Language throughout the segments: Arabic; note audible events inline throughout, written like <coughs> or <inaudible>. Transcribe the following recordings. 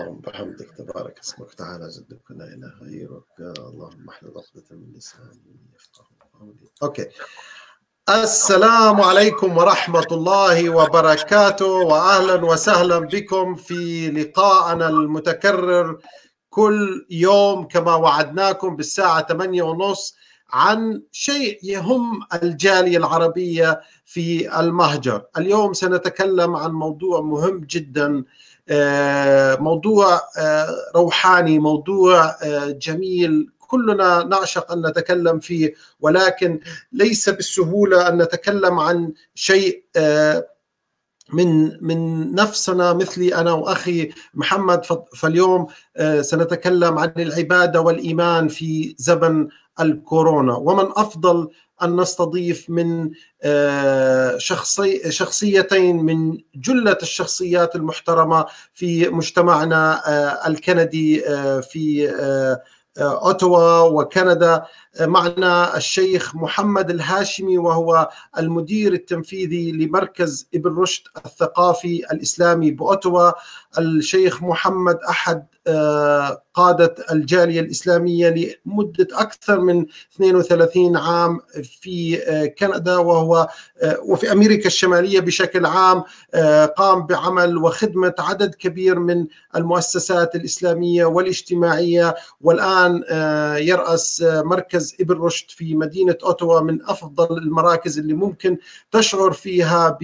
اللهم بحمدك تبارك اسمك تعالى جدك لا اله غيرك اللهم احل عقدة من لساني يفقه اوكي السلام عليكم ورحمة الله وبركاته وأهلا وسهلا بكم في لقاءنا المتكرر كل يوم كما وعدناكم بالساعة 8 ونص عن شيء يهم الجالية العربية في المهجر اليوم سنتكلم عن موضوع مهم جدا آه، موضوع آه، روحاني موضوع آه، جميل كلنا نعشق ان نتكلم فيه ولكن ليس بالسهوله ان نتكلم عن شيء من من نفسنا مثلي انا واخي محمد فاليوم آه، سنتكلم عن العباده والايمان في زمن الكورونا ومن افضل ان نستضيف من آه، شخصي شخصيتين من جله الشخصيات المحترمه في مجتمعنا آه، الكندي في اوتوا وكندا معنا الشيخ محمد الهاشمي وهو المدير التنفيذي لمركز ابن رشد الثقافي الاسلامي باوتوا الشيخ محمد احد آه، قاده الجاليه الاسلاميه لمده اكثر من 32 عام في آه، كندا وهو آه، وفي امريكا الشماليه بشكل عام قام بعمل وخدمه عدد كبير من المؤسسات الاسلاميه والاجتماعيه والان يراس مركز مركز ابن رشد في مدينة أوتوا من أفضل المراكز اللي ممكن تشعر فيها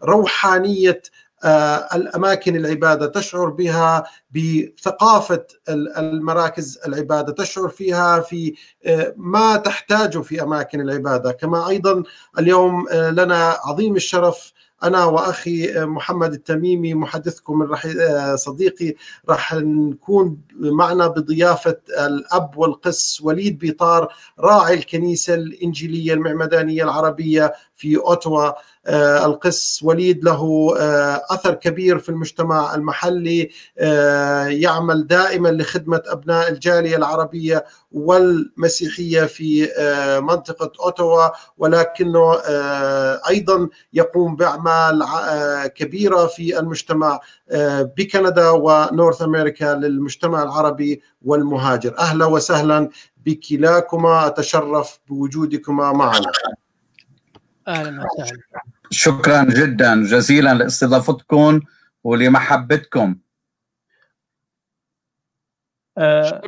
بروحانية آه، الاماكن العباده تشعر بها بثقافه المراكز العباده تشعر فيها في آه، ما تحتاجه في اماكن العباده كما ايضا اليوم آه، لنا عظيم الشرف أنا وأخي محمد التميمي محدثكم صديقي راح نكون معنا بضيافة الأب والقس وليد بيطار راعي الكنيسة الإنجيلية المعمدانية العربية في أوتوا آه، القس وليد له آه، أثر كبير في المجتمع المحلي آه، يعمل دائما لخدمة أبناء الجالية العربية والمسيحية في منطقة اوتوا ولكنه أيضا يقوم بأعمال كبيرة في المجتمع بكندا ونورث أمريكا للمجتمع العربي والمهاجر أهلا وسهلا بكلاكما أتشرف بوجودكما معنا اهلا وسهلا شكرا جدا جزيلا لاستضافتكم ولمحبتكم آه،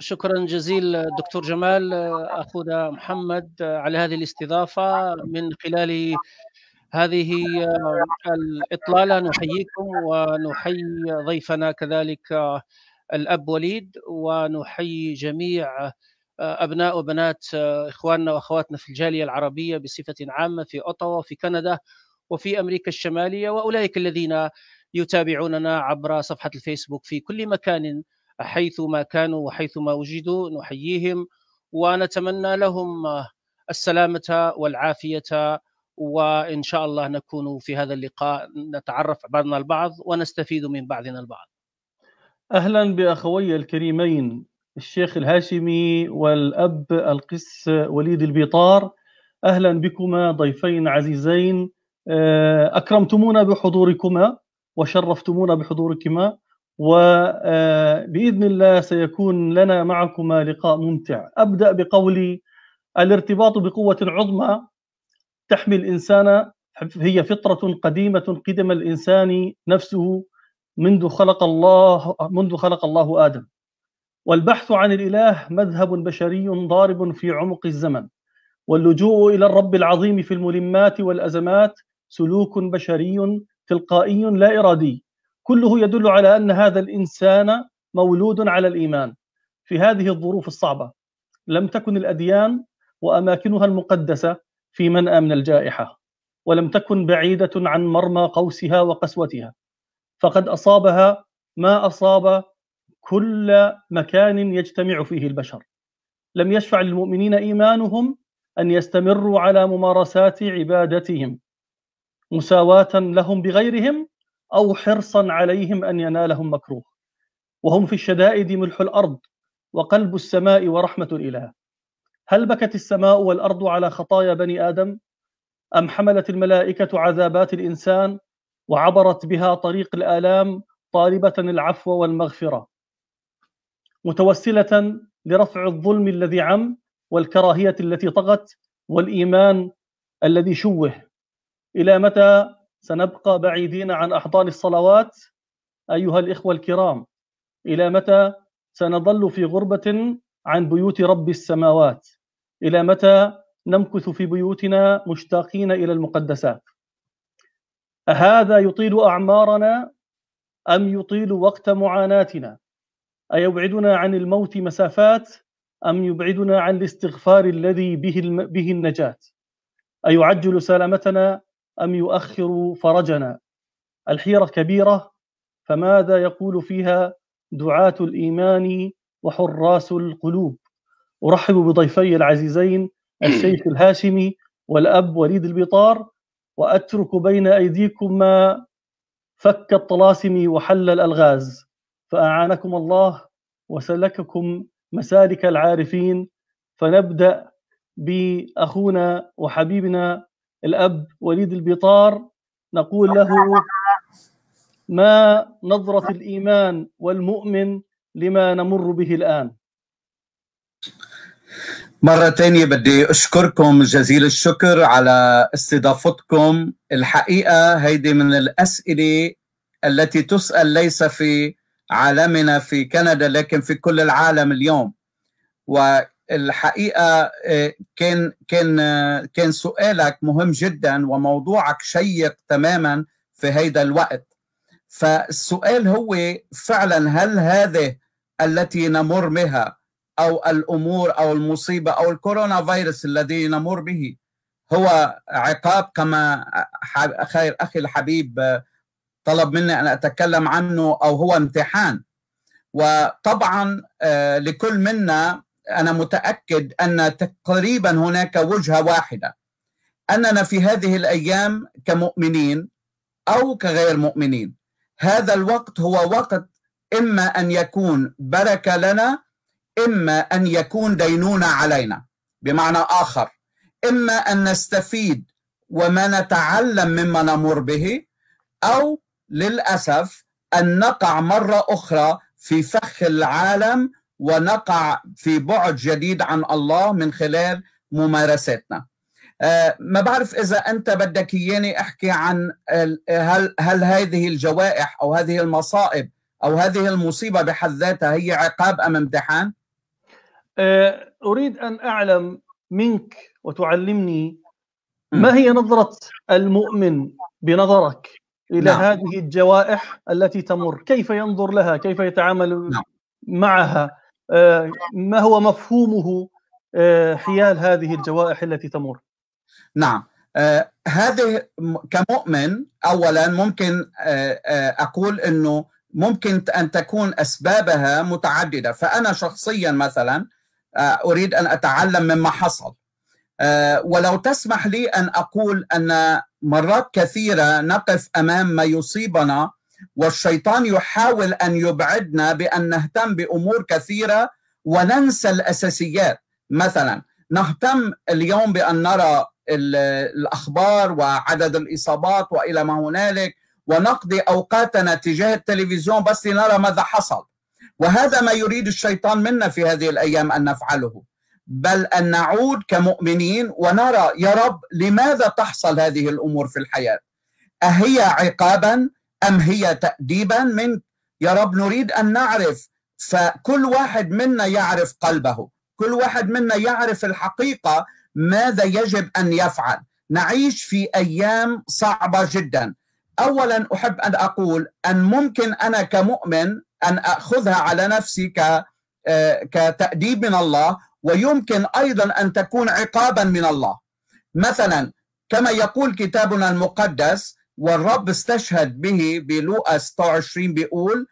شكرا جزيلا دكتور جمال آه، اخونا محمد آه، على هذه الاستضافه من خلال هذه الاطلاله نحييكم ونحيي ضيفنا كذلك الاب وليد ونحيي جميع ابناء وبنات آه، اخواننا واخواتنا في الجاليه العربيه بصفه عامه في اوتاوا في كندا وفي امريكا الشماليه واولئك الذين يتابعوننا عبر صفحه الفيسبوك في كل مكان حيث ما كانوا وحيث ما وجدوا نحييهم ونتمنى لهم السلامه والعافيه وان شاء الله نكون في هذا اللقاء نتعرف بعضنا البعض ونستفيد من بعضنا البعض. اهلا باخوي الكريمين الشيخ الهاشمي والأب القس وليد البيطار أهلا بكما ضيفين عزيزين آه، أكرمتمونا بحضوركما وشرفتمونا بحضوركما وبإذن آه، الله سيكون لنا معكما لقاء ممتع أبدأ بقولي الارتباط بقوة عظمى تحمي الإنسان هي فطرة قديمة قدم الإنسان نفسه منذ خلق الله منذ خلق الله آدم والبحث عن الإله مذهب بشري ضارب في عمق الزمن واللجوء إلى الرب العظيم في الملمات والأزمات سلوك بشري تلقائي لا إرادي كله يدل على أن هذا الإنسان مولود على الإيمان في هذه الظروف الصعبة لم تكن الأديان وأماكنها المقدسة في منأى من الجائحة ولم تكن بعيدة عن مرمى قوسها وقسوتها فقد أصابها ما أصاب كل مكان يجتمع فيه البشر لم يشفع للمؤمنين ايمانهم ان يستمروا على ممارسات عبادتهم مساواه لهم بغيرهم او حرصا عليهم ان ينالهم مكروه وهم في الشدائد ملح الارض وقلب السماء ورحمه الاله هل بكت السماء والارض على خطايا بني ادم ام حملت الملائكه عذابات الانسان وعبرت بها طريق الالام طالبه العفو والمغفره متوسله لرفع الظلم الذي عم والكراهيه التي طغت والايمان الذي شوه الى متى سنبقى بعيدين عن احضان الصلوات ايها الاخوه الكرام الى متى سنظل في غربه عن بيوت رب السماوات الى متى نمكث في بيوتنا مشتاقين الى المقدسات اهذا يطيل اعمارنا ام يطيل وقت معاناتنا أيبعدنا عن الموت مسافات أم يبعدنا عن الاستغفار الذي به الم... به النجاة أيعجل سلامتنا أم يؤخر فرجنا الحيرة كبيرة فماذا يقول فيها دعاة الإيمان وحراس القلوب أرحب بضيفي العزيزين الشيخ <clears throat> الهاشمي والأب وليد البطار وأترك بين أيديكم ما فك الطلاسم وحل الألغاز فأعانكم الله وسلككم مسالك العارفين فنبدأ بأخونا وحبيبنا الأب وليد البطار نقول له ما نظرة الإيمان والمؤمن لما نمر به الآن مرة تانية بدي أشكركم جزيل الشكر على استضافتكم الحقيقة هيدي من الأسئلة التي تسأل ليس في عالمنا في كندا لكن في كل العالم اليوم والحقيقه آه، كان كان آه، كان سؤالك مهم جدا وموضوعك شيق تماما في هذا الوقت فالسؤال هو فعلا هل هذه التي نمر بها او الامور او المصيبه او الكورونا فيروس الذي نمر به هو عقاب كما آه، خير اخي الحبيب طلب مني ان اتكلم عنه او هو امتحان وطبعا آه، لكل منا انا متاكد ان تقريبا هناك وجهه واحده اننا في هذه الايام كمؤمنين او كغير مؤمنين هذا الوقت هو وقت اما ان يكون بركه لنا اما ان يكون دينونه علينا بمعنى اخر اما ان نستفيد وما نتعلم مما نمر به او للاسف ان نقع مره اخرى في فخ العالم ونقع في بعد جديد عن الله من خلال ممارساتنا آه، ما بعرف اذا انت بدك اياني احكي عن هل هل هذه الجوائح او هذه المصائب او هذه المصيبه بحد ذاتها هي عقاب ام امتحان؟ آه، اريد ان اعلم منك وتعلمني ما هي نظره المؤمن بنظرك الى نعم. هذه الجوائح التي تمر كيف ينظر لها كيف يتعامل نعم. معها آه، ما هو مفهومه آه، حيال هذه الجوائح التي تمر نعم آه هذه كمؤمن اولا ممكن آه، اقول انه ممكن ان تكون اسبابها متعدده فانا شخصيا مثلا اريد ان اتعلم مما حصل ولو تسمح لي ان اقول ان مرات كثيره نقف امام ما يصيبنا والشيطان يحاول ان يبعدنا بان نهتم بامور كثيره وننسى الاساسيات مثلا نهتم اليوم بان نرى الاخبار وعدد الاصابات والى ما هنالك ونقضي اوقاتنا تجاه التلفزيون بس لنرى ماذا حصل وهذا ما يريد الشيطان منا في هذه الايام ان نفعله بل ان نعود كمؤمنين ونرى يا رب لماذا تحصل هذه الامور في الحياه؟ اهي عقابا ام هي تاديبا منك؟ يا رب نريد ان نعرف فكل واحد منا يعرف قلبه، كل واحد منا يعرف الحقيقه ماذا يجب ان يفعل، نعيش في ايام صعبه جدا. اولا احب ان اقول ان ممكن انا كمؤمن ان اخذها على نفسي ك آه، كتاديب من الله ويمكن ايضا ان تكون عقابا من الله مثلا كما يقول كتابنا المقدس والرب استشهد به بلوقا 26 بيقول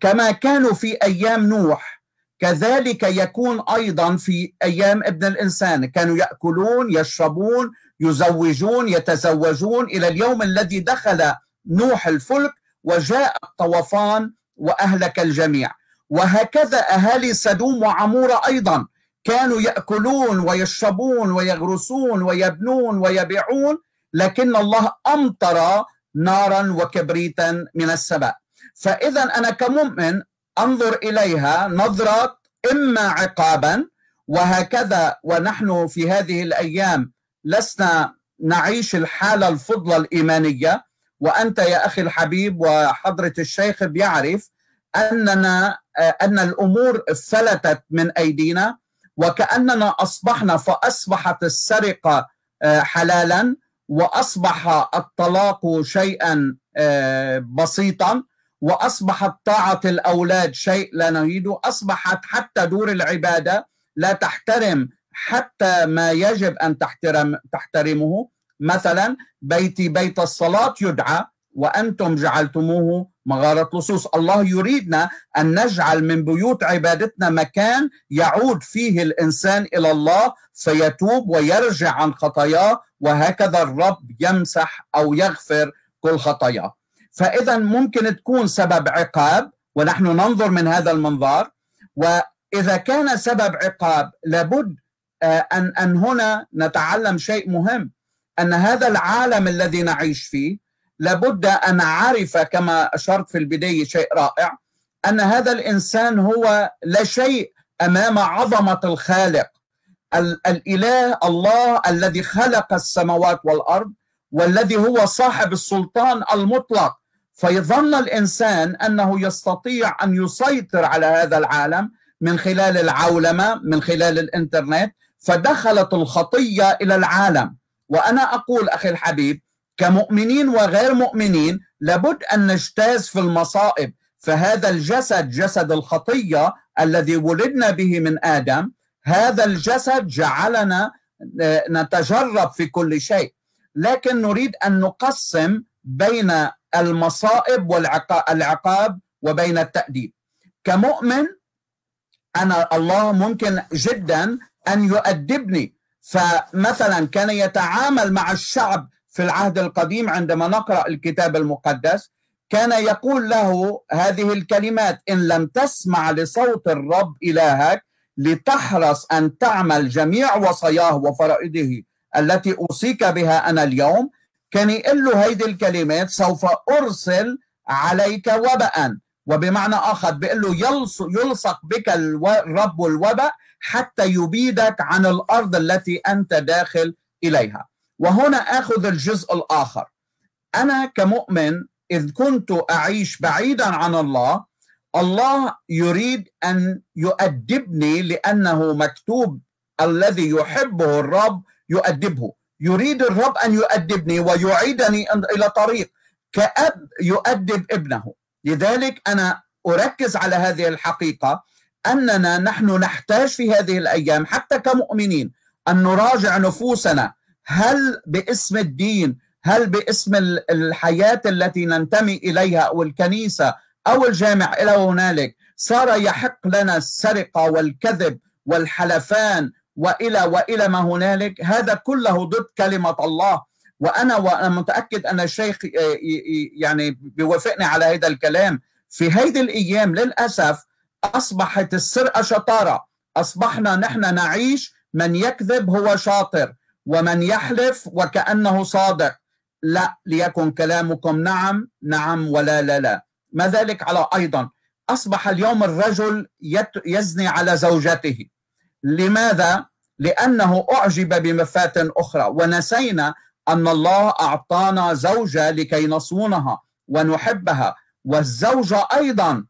كما كانوا في ايام نوح كذلك يكون ايضا في ايام ابن الانسان كانوا ياكلون يشربون يزوجون يتزوجون الى اليوم الذي دخل نوح الفلك وجاء الطوفان واهلك الجميع وهكذا اهالي سدوم وعموره ايضا كانوا ياكلون ويشربون ويغرسون ويبنون ويبيعون لكن الله امطر نارا وكبريتا من السماء فاذا انا كمؤمن انظر اليها نظره اما عقابا وهكذا ونحن في هذه الايام لسنا نعيش الحاله الفضلى الايمانيه وانت يا اخي الحبيب وحضره الشيخ بيعرف اننا ان الامور فلتت من ايدينا وكأننا أصبحنا فأصبحت السرقة آه، حلالا وأصبح الطلاق شيئا آه، بسيطا وأصبحت طاعة الأولاد شيء لا نريده أصبحت حتى دور العبادة لا تحترم حتى ما يجب أن تحترم تحترمه مثلا بيتي بيت الصلاة يدعى وأنتم جعلتموه مغارة لصوص الله يريدنا أن نجعل من بيوت عبادتنا مكان يعود فيه الإنسان إلى الله فيتوب ويرجع عن خطاياه وهكذا الرب يمسح أو يغفر كل خطاياه فإذا ممكن تكون سبب عقاب ونحن ننظر من هذا المنظار وإذا كان سبب عقاب لابد آه، أن أن هنا نتعلم شيء مهم أن هذا العالم الذي نعيش فيه لابد أن أعرف كما أشرت في البداية شيء رائع أن هذا الإنسان هو لا شيء أمام عظمة الخالق الإله الله الذي خلق السماوات والأرض والذي هو صاحب السلطان المطلق فيظن الإنسان أنه يستطيع أن يسيطر على هذا العالم من خلال العولمة من خلال الإنترنت فدخلت الخطية إلى العالم وأنا أقول أخي الحبيب كمؤمنين وغير مؤمنين لابد ان نجتاز في المصائب فهذا الجسد جسد الخطيه الذي ولدنا به من ادم هذا الجسد جعلنا آه، نتجرب في كل شيء لكن نريد ان نقسم بين المصائب والعقاب وبين التاديب كمؤمن انا الله ممكن جدا ان يؤدبني فمثلا كان يتعامل مع الشعب في العهد القديم عندما نقرا الكتاب المقدس كان يقول له هذه الكلمات ان لم تسمع لصوت الرب الهك لتحرص ان تعمل جميع وصاياه وفرائضه التي اوصيك بها انا اليوم كان يقول له هيدي الكلمات سوف ارسل عليك وباء وبمعنى اخر بيقول له يلصق بك الرب الوباء حتى يبيدك عن الارض التي انت داخل اليها وهنا اخذ الجزء الاخر انا كمؤمن اذ كنت اعيش بعيدا عن الله الله يريد ان يؤدبني لانه مكتوب الذي يحبه الرب يؤدبه يريد الرب ان يؤدبني ويعيدني الى طريق كاب يؤدب ابنه لذلك انا اركز على هذه الحقيقه اننا نحن نحتاج في هذه الايام حتى كمؤمنين ان نراجع نفوسنا هل باسم الدين هل باسم الحياة التي ننتمي إليها أو الكنيسة أو الجامع إلى هنالك صار يحق لنا السرقة والكذب والحلفان وإلى وإلى ما هنالك هذا كله ضد كلمة الله وأنا وأنا متأكد أن الشيخ آه، يعني بيوافقني على هذا الكلام في هذه الأيام للأسف أصبحت السرقة شطارة أصبحنا نحن نعيش من يكذب هو شاطر ومن يحلف وكأنه صادق لا ليكن كلامكم نعم نعم ولا لا لا ما ذلك على أيضا أصبح اليوم الرجل يزني على زوجته لماذا؟ لأنه أعجب بمفات أخرى ونسينا أن الله أعطانا زوجة لكي نصونها ونحبها والزوجة أيضا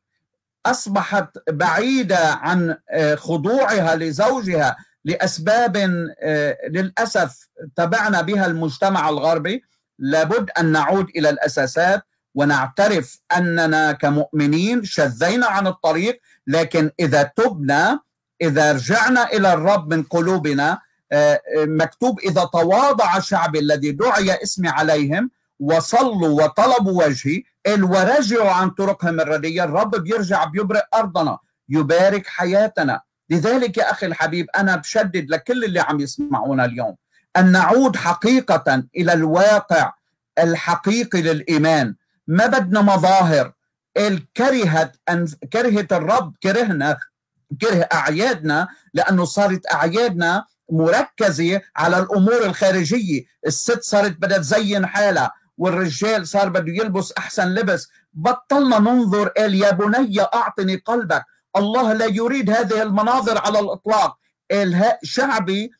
أصبحت بعيدة عن آه، خضوعها لزوجها لاسباب آه، للاسف تبعنا بها المجتمع الغربي لابد ان نعود الى الاساسات ونعترف اننا كمؤمنين شذينا عن الطريق لكن اذا تبنا اذا رجعنا الى الرب من قلوبنا آه، آه، مكتوب اذا تواضع شعبي الذي دعي اسمي عليهم وصلوا وطلبوا وجهي قال ورجعوا عن طرقهم الردية الرب بيرجع بيبرئ أرضنا يبارك حياتنا لذلك يا أخي الحبيب أنا بشدد لكل اللي عم يسمعونا اليوم أن نعود حقيقة إلى الواقع الحقيقي للإيمان ما بدنا مظاهر كرهت أن كرهت الرب كرهنا كره أعيادنا لأنه صارت أعيادنا مركزة على الأمور الخارجية الست صارت بدها تزين حالها والرجال صار بده يلبس أحسن لبس بطلنا ننظر قال يا بني أعطني قلبك الله لا يريد هذه المناظر على الإطلاق إلهاء شعبي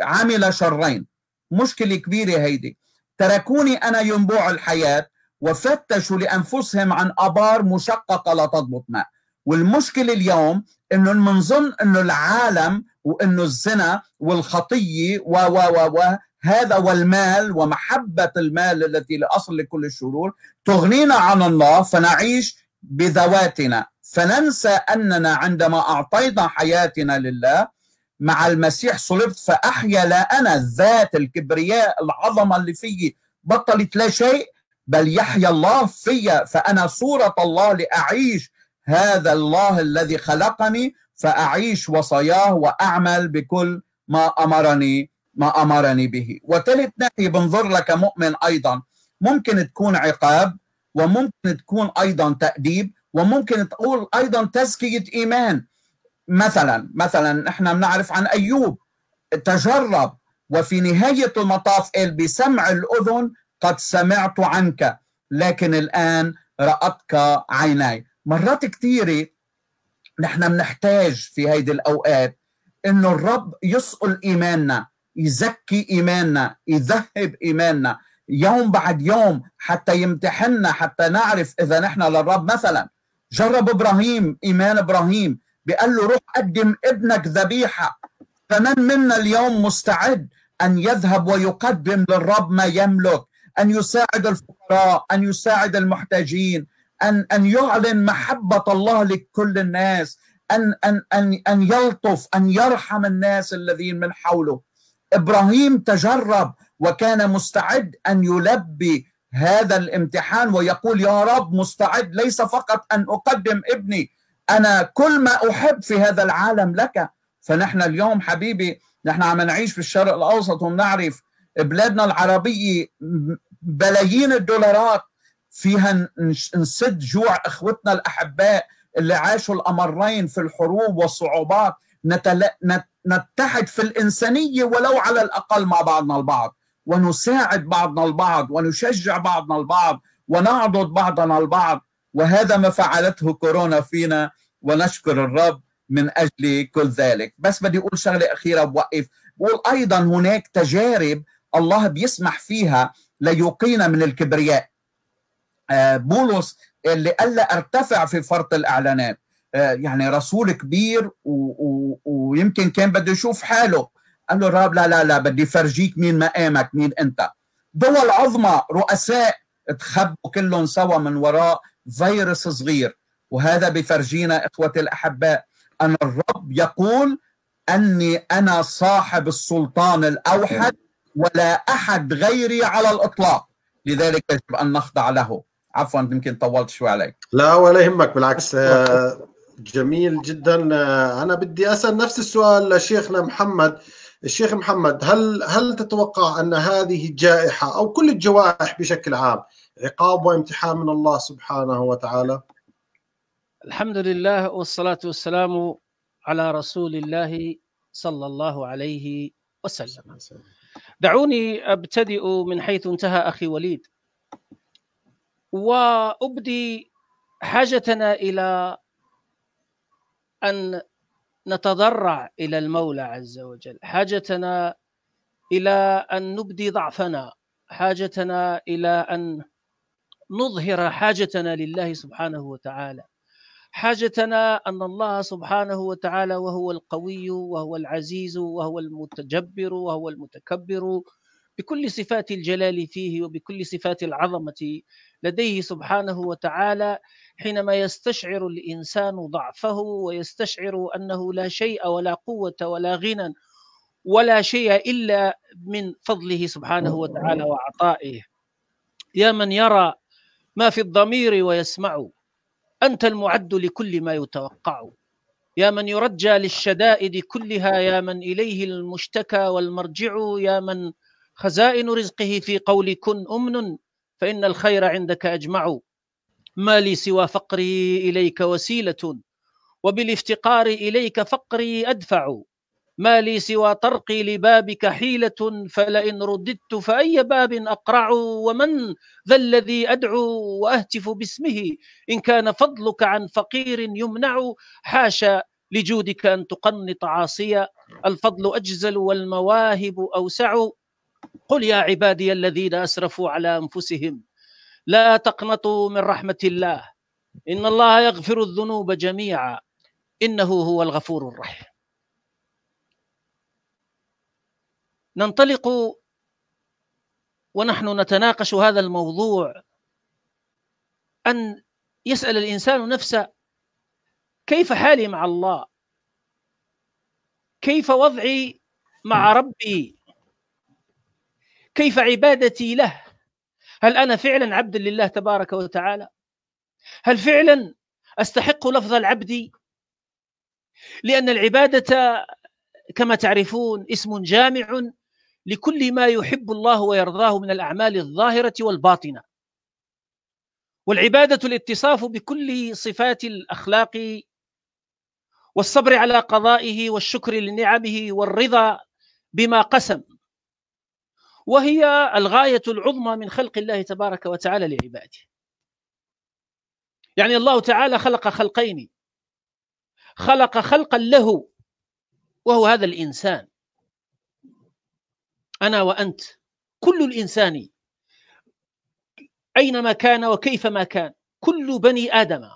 عمل شرين مشكلة كبيرة هيدي تركوني أنا ينبوع الحياة وفتشوا لأنفسهم عن أبار مشققة لا تضبط ماء والمشكلة اليوم انه منظن انه العالم وانه الزنا والخطية و و و و هذا والمال ومحبة المال التي لأصل لكل الشرور تغنينا عن الله فنعيش بذواتنا فننسى أننا عندما أعطينا حياتنا لله مع المسيح صلبت فأحيا لا أنا الذات الكبرياء العظمة اللي فيي بطلت لا شيء بل يحيا الله فيا فأنا صورة الله لأعيش هذا الله الذي خلقني فأعيش وصاياه وأعمل بكل ما أمرني ما أمرني به وثالث ناحية بنظر لك مؤمن أيضا ممكن تكون عقاب وممكن تكون أيضا تأديب وممكن تقول ايضا تزكيه ايمان مثلا مثلا احنا بنعرف عن ايوب تجرب وفي نهايه المطاف قال بسمع الاذن قد سمعت عنك لكن الان رأتك عيناي مرات كثيره نحن بنحتاج في هيدي الاوقات انه الرب يسقل ايماننا يزكي ايماننا يذهب ايماننا يوم بعد يوم حتى يمتحنا حتى نعرف اذا نحن للرب مثلا جرب ابراهيم ايمان ابراهيم بقال له روح قدم ابنك ذبيحه فمن منا اليوم مستعد ان يذهب ويقدم للرب ما يملك ان يساعد الفقراء ان يساعد المحتاجين ان ان يعلن محبه الله لكل الناس ان ان ان ان يلطف ان يرحم الناس الذين من حوله ابراهيم تجرب وكان مستعد ان يلبي هذا الامتحان ويقول يا رب مستعد ليس فقط ان اقدم ابني انا كل ما احب في هذا العالم لك فنحن اليوم حبيبي نحن عم نعيش في الشرق الاوسط وبنعرف بلادنا العربيه بلايين الدولارات فيها نسد جوع اخوتنا الاحباء اللي عاشوا الامرين في الحروب والصعوبات نتل... نتحد في الانسانيه ولو على الاقل مع بعضنا البعض ونساعد بعضنا البعض ونشجع بعضنا البعض ونعضد بعضنا البعض وهذا ما فعلته كورونا فينا ونشكر الرب من اجل كل ذلك بس بدي اقول شغله اخيره بوقف بقول ايضا هناك تجارب الله بيسمح فيها ليقينا من الكبرياء آه، بولس اللي قال ارتفع في فرط الاعلانات آه، يعني رسول كبير ويمكن كان بده يشوف حاله قال له الرب لا لا لا بدي فرجيك مين مقامك مين انت دول عظمى رؤساء تخبوا كلهم سوا من وراء فيروس صغير وهذا بفرجينا اخوتي الاحباء ان الرب يقول اني انا صاحب السلطان الاوحد ولا احد غيري على الاطلاق لذلك يجب ان نخضع له عفوا يمكن طولت شوي عليك لا ولا يهمك بالعكس آه، جميل جدا آه، انا بدي اسال نفس السؤال لشيخنا محمد الشيخ محمد هل هل تتوقع ان هذه الجائحه او كل الجوائح بشكل عام عقاب وامتحان من الله سبحانه وتعالى؟ الحمد لله والصلاه والسلام على رسول الله صلى الله عليه وسلم. دعوني ابتدئ من حيث انتهى اخي وليد وابدي حاجتنا الى ان نتضرع الى المولى عز وجل حاجتنا الى ان نبدي ضعفنا حاجتنا الى ان نظهر حاجتنا لله سبحانه وتعالى حاجتنا ان الله سبحانه وتعالى وهو القوي وهو العزيز وهو المتجبر وهو المتكبر بكل صفات الجلال فيه وبكل صفات العظمه لديه سبحانه وتعالى حينما يستشعر الانسان ضعفه ويستشعر انه لا شيء ولا قوه ولا غنى ولا شيء الا من فضله سبحانه وتعالى وعطائه يا من يرى ما في الضمير ويسمع انت المعد لكل ما يتوقع يا من يرجى للشدائد كلها يا من اليه المشتكى والمرجع يا من خزائن رزقه في قول كن امن فإن الخير عندك أجمع ما لي سوى فقري إليك وسيلة وبالافتقار إليك فقري أدفع ما لي سوى طرقي لبابك حيلة فلئن رددت فأي باب أقرع ومن ذا الذي أدعو وأهتف باسمه إن كان فضلك عن فقير يمنع حاشا لجودك أن تقنط عاصيا الفضل أجزل والمواهب أوسع قل يا عبادي الذين اسرفوا على انفسهم لا تقنطوا من رحمه الله ان الله يغفر الذنوب جميعا انه هو الغفور الرحيم ننطلق ونحن نتناقش هذا الموضوع ان يسال الانسان نفسه كيف حالي مع الله كيف وضعي مع ربي كيف عبادتي له هل أنا فعلا عبد لله تبارك وتعالى هل فعلا أستحق لفظ العبد لأن العبادة كما تعرفون اسم جامع لكل ما يحب الله ويرضاه من الأعمال الظاهرة والباطنة والعبادة الاتصاف بكل صفات الأخلاق والصبر على قضائه والشكر لنعمه والرضا بما قسم وهي الغايه العظمى من خلق الله تبارك وتعالى لعباده. يعني الله تعالى خلق خلقين خلق خلقا له وهو هذا الانسان. انا وانت كل الانسان اينما كان وكيفما كان كل بني ادم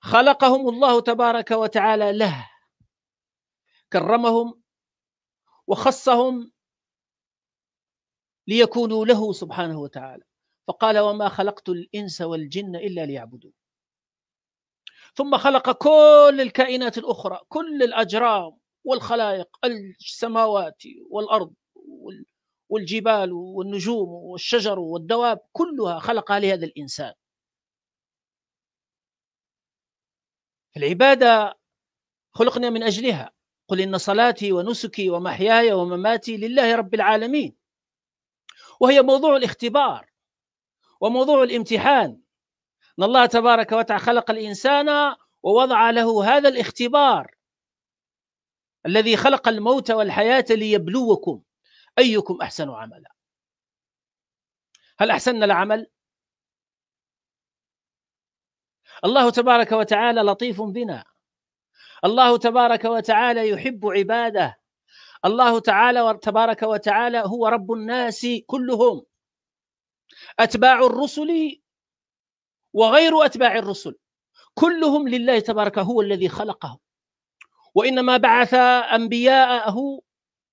خلقهم الله تبارك وتعالى له كرمهم وخصهم ليكونوا له سبحانه وتعالى فقال وما خلقت الإنس والجن إلا ليعبدون ثم خلق كل الكائنات الأخرى كل الأجرام والخلائق السماوات والأرض والجبال والنجوم والشجر والدواب كلها خلقها لهذا الإنسان العبادة خلقنا من أجلها قل إن صلاتي ونسكي ومحياي ومماتي لله رب العالمين وهي موضوع الاختبار وموضوع الامتحان ان الله تبارك وتعالى خلق الانسان ووضع له هذا الاختبار الذي خلق الموت والحياه ليبلوكم ايكم احسن عملا هل احسننا العمل الله تبارك وتعالى لطيف بنا الله تبارك وتعالى يحب عباده الله تعالى تبارك وتعالى هو رب الناس كلهم اتباع الرسل وغير اتباع الرسل كلهم لله تبارك هو الذي خلقهم وانما بعث انبياءه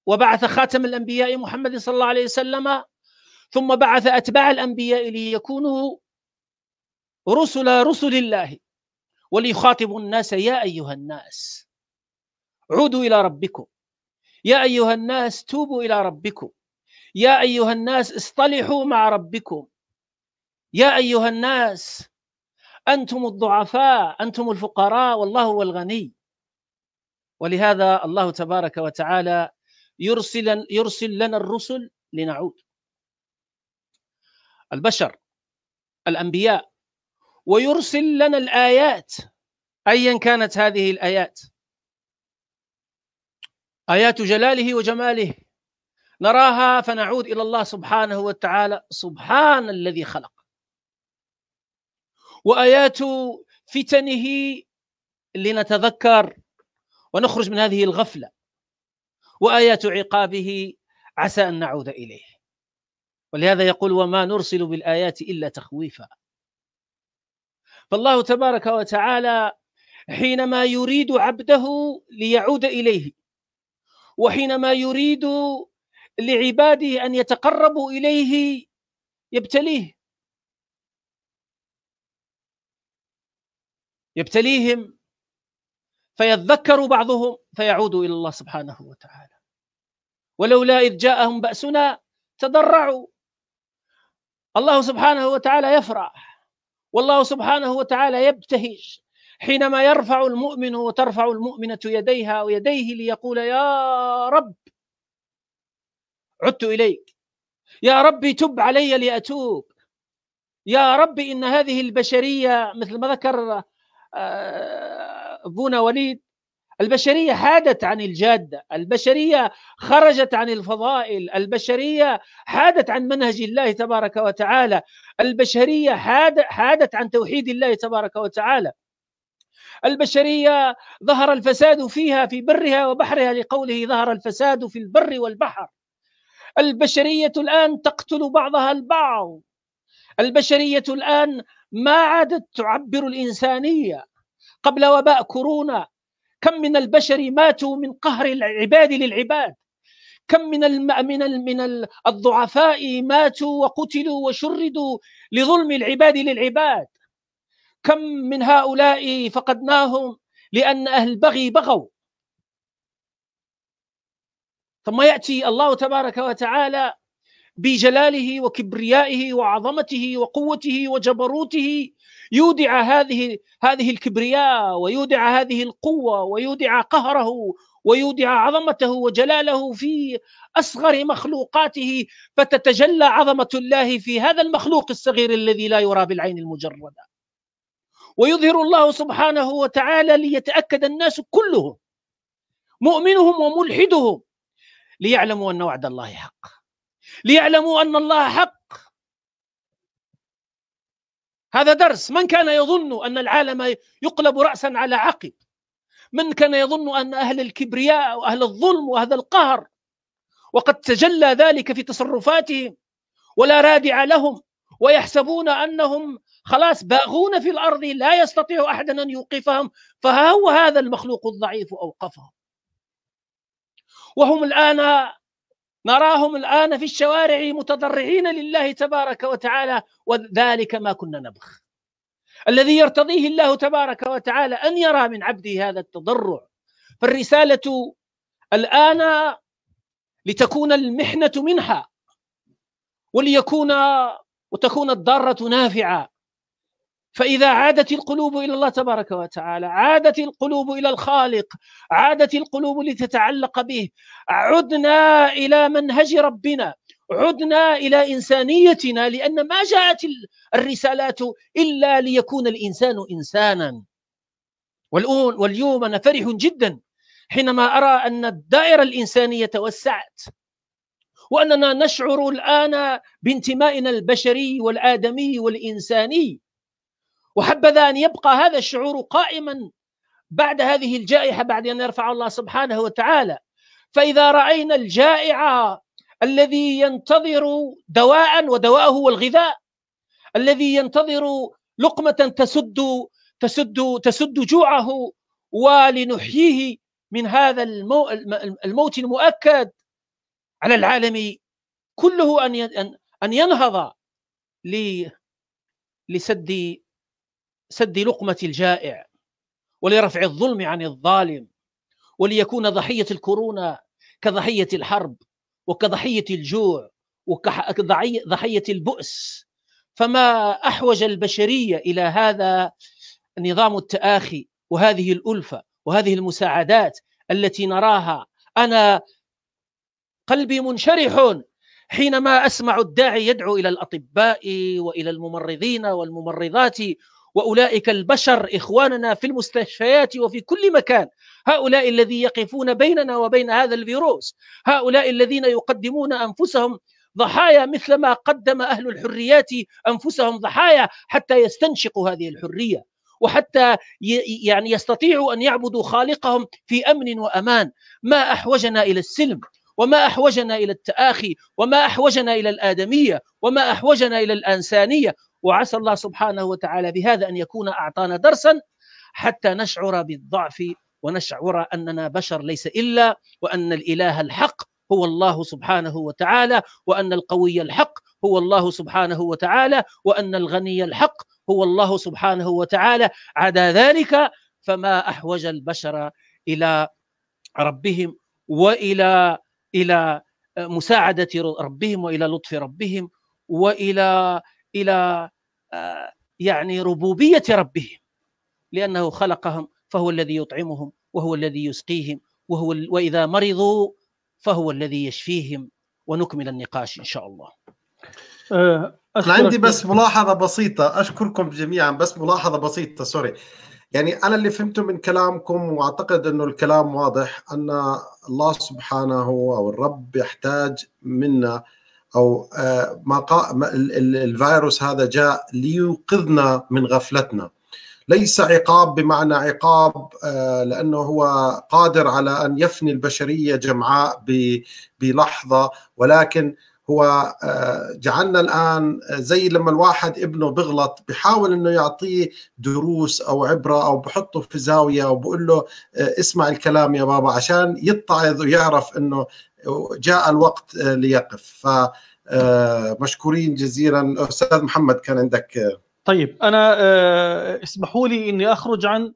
وبعث خاتم الانبياء محمد صلى الله عليه وسلم ثم بعث اتباع الانبياء ليكونوا رسل رسل الله وليخاطبوا الناس يا ايها الناس عودوا الى ربكم يا أيها الناس توبوا إلى ربكم يا أيها الناس اصطلحوا مع ربكم يا أيها الناس أنتم الضعفاء أنتم الفقراء والله هو الغني ولهذا الله تبارك وتعالى يرسل يرسل لنا الرسل لنعود البشر الانبياء ويرسل لنا الايات ايا كانت هذه الايات آيات جلاله وجماله نراها فنعود إلى الله سبحانه وتعالى سبحان الذي خلق وآيات فتنه لنتذكر ونخرج من هذه الغفلة وآيات عقابه عسى أن نعود إليه ولهذا يقول وما نرسل بالآيات إلا تخويفا فالله تبارك وتعالى حينما يريد عبده ليعود إليه وحينما يريد لعباده ان يتقربوا اليه يبتليه يبتليهم فيذكر بعضهم فيعود الى الله سبحانه وتعالى ولولا اذ جاءهم باسنا تضرعوا الله سبحانه وتعالى يفرح والله سبحانه وتعالى يبتهج حينما يرفع المؤمن وترفع المؤمنة يديها ويديه ليقول يا رب عدت إليك يا ربي تب علي لأتوب يا ربي إن هذه البشرية مثل ما ذكر آه، أبونا وليد البشرية حادت عن الجادة البشرية خرجت عن الفضائل البشرية حادت عن منهج الله تبارك وتعالى البشرية حادت عن توحيد الله تبارك وتعالى البشريه ظهر الفساد فيها في برها وبحرها لقوله ظهر الفساد في البر والبحر البشريه الان تقتل بعضها البعض البشريه الان ما عادت تعبر الانسانيه قبل وباء كورونا كم من البشر ماتوا من قهر العباد للعباد كم من الم... من ال... من الضعفاء ماتوا وقتلوا وشردوا لظلم العباد للعباد كم من هؤلاء فقدناهم لأن أهل البغي بغوا ثم يأتي الله تبارك وتعالى بجلاله وكبريائه وعظمته وقوته وجبروته يودع هذه هذه الكبرياء ويودع هذه القوه ويودع قهره ويودع عظمته وجلاله في اصغر مخلوقاته فتتجلى عظمه الله في هذا المخلوق الصغير الذي لا يرى بالعين المجرده ويظهر الله سبحانه وتعالى ليتأكد الناس كلهم مؤمنهم وملحدهم ليعلموا أن وعد الله حق ليعلموا أن الله حق هذا درس من كان يظن أن العالم يقلب رأسا على عقب من كان يظن أن أهل الكبرياء وأهل الظلم وهذا القهر وقد تجلى ذلك في تصرفاتهم ولا رادع لهم ويحسبون أنهم خلاص باغون في الارض لا يستطيع احد ان يوقفهم فها هو هذا المخلوق الضعيف اوقفهم وهم الان نراهم الان في الشوارع متضرعين لله تبارك وتعالى وذلك ما كنا نبغ الذي يرتضيه الله تبارك وتعالى ان يرى من عبده هذا التضرع فالرساله الان لتكون المحنه منحه وليكون وتكون الضاره نافعه فإذا عادت القلوب إلى الله تبارك وتعالى عادت القلوب إلى الخالق عادت القلوب لتتعلق به عدنا إلى منهج ربنا عدنا إلى إنسانيتنا لأن ما جاءت الرسالات إلا ليكون الإنسان إنسانا واليوم أنا فرح جدا حينما أرى أن الدائرة الإنسانية توسعت وأننا نشعر الآن بانتمائنا البشري والآدمي والإنساني وحبذا أن يبقى هذا الشعور قائما بعد هذه الجائحة بعد أن يرفع الله سبحانه وتعالى فإذا رأينا الجائع الذي ينتظر دواء ودواءه هو الغذاء الذي ينتظر لقمة تسد تسد تسد جوعه ولنحييه من هذا المو الموت المؤكد على العالم كله أن أن ينهض لسد سد لقمة الجائع ولرفع الظلم عن الظالم وليكون ضحية الكورونا كضحية الحرب وكضحية الجوع وكضحية البؤس فما أحوج البشرية إلى هذا نظام التآخي وهذه الألفة وهذه المساعدات التي نراها أنا قلبي منشرح حينما اسمع الداعي يدعو الى الاطباء والى الممرضين والممرضات واولئك البشر اخواننا في المستشفيات وفي كل مكان هؤلاء الذي يقفون بيننا وبين هذا الفيروس هؤلاء الذين يقدمون انفسهم ضحايا مثلما قدم اهل الحريات انفسهم ضحايا حتى يستنشقوا هذه الحريه وحتى يعني يستطيعوا ان يعبدوا خالقهم في امن وامان ما احوجنا الى السلم وما احوجنا الى التاخي وما احوجنا الى الادميه وما احوجنا الى الانسانيه وعسى الله سبحانه وتعالى بهذا ان يكون اعطانا درسا حتى نشعر بالضعف ونشعر اننا بشر ليس الا وان الاله الحق هو الله سبحانه وتعالى وان القوي الحق هو الله سبحانه وتعالى وان الغني الحق هو الله سبحانه وتعالى عدا ذلك فما احوج البشر الى ربهم والى الى مساعده ربهم والى لطف ربهم والى الى آه، يعني ربوبيه ربهم لانه خلقهم فهو الذي يطعمهم وهو الذي يسقيهم وهو واذا مرضوا فهو الذي يشفيهم ونكمل النقاش ان شاء الله. آه، أنا عندي بس ملاحظه بسيطه اشكركم جميعا بس ملاحظه بسيطه سوري. يعني انا اللي فهمته من كلامكم واعتقد انه الكلام واضح ان الله سبحانه او الرب يحتاج منا او آه، ما الفيروس هذا جاء ليوقظنا من غفلتنا ليس عقاب بمعنى عقاب آه، لانه هو قادر على ان يفني البشريه جمعاء بلحظه ولكن هو آه، جعلنا الان زي لما الواحد ابنه بغلط بحاول انه يعطيه دروس او عبره او بحطه في زاويه وبقول له اسمع الكلام يا بابا عشان يتعظ ويعرف انه جاء الوقت آه، ليقف فمشكورين آه، جزيلا استاذ محمد كان عندك آه، طيب انا اسمحوا لي اني اخرج عن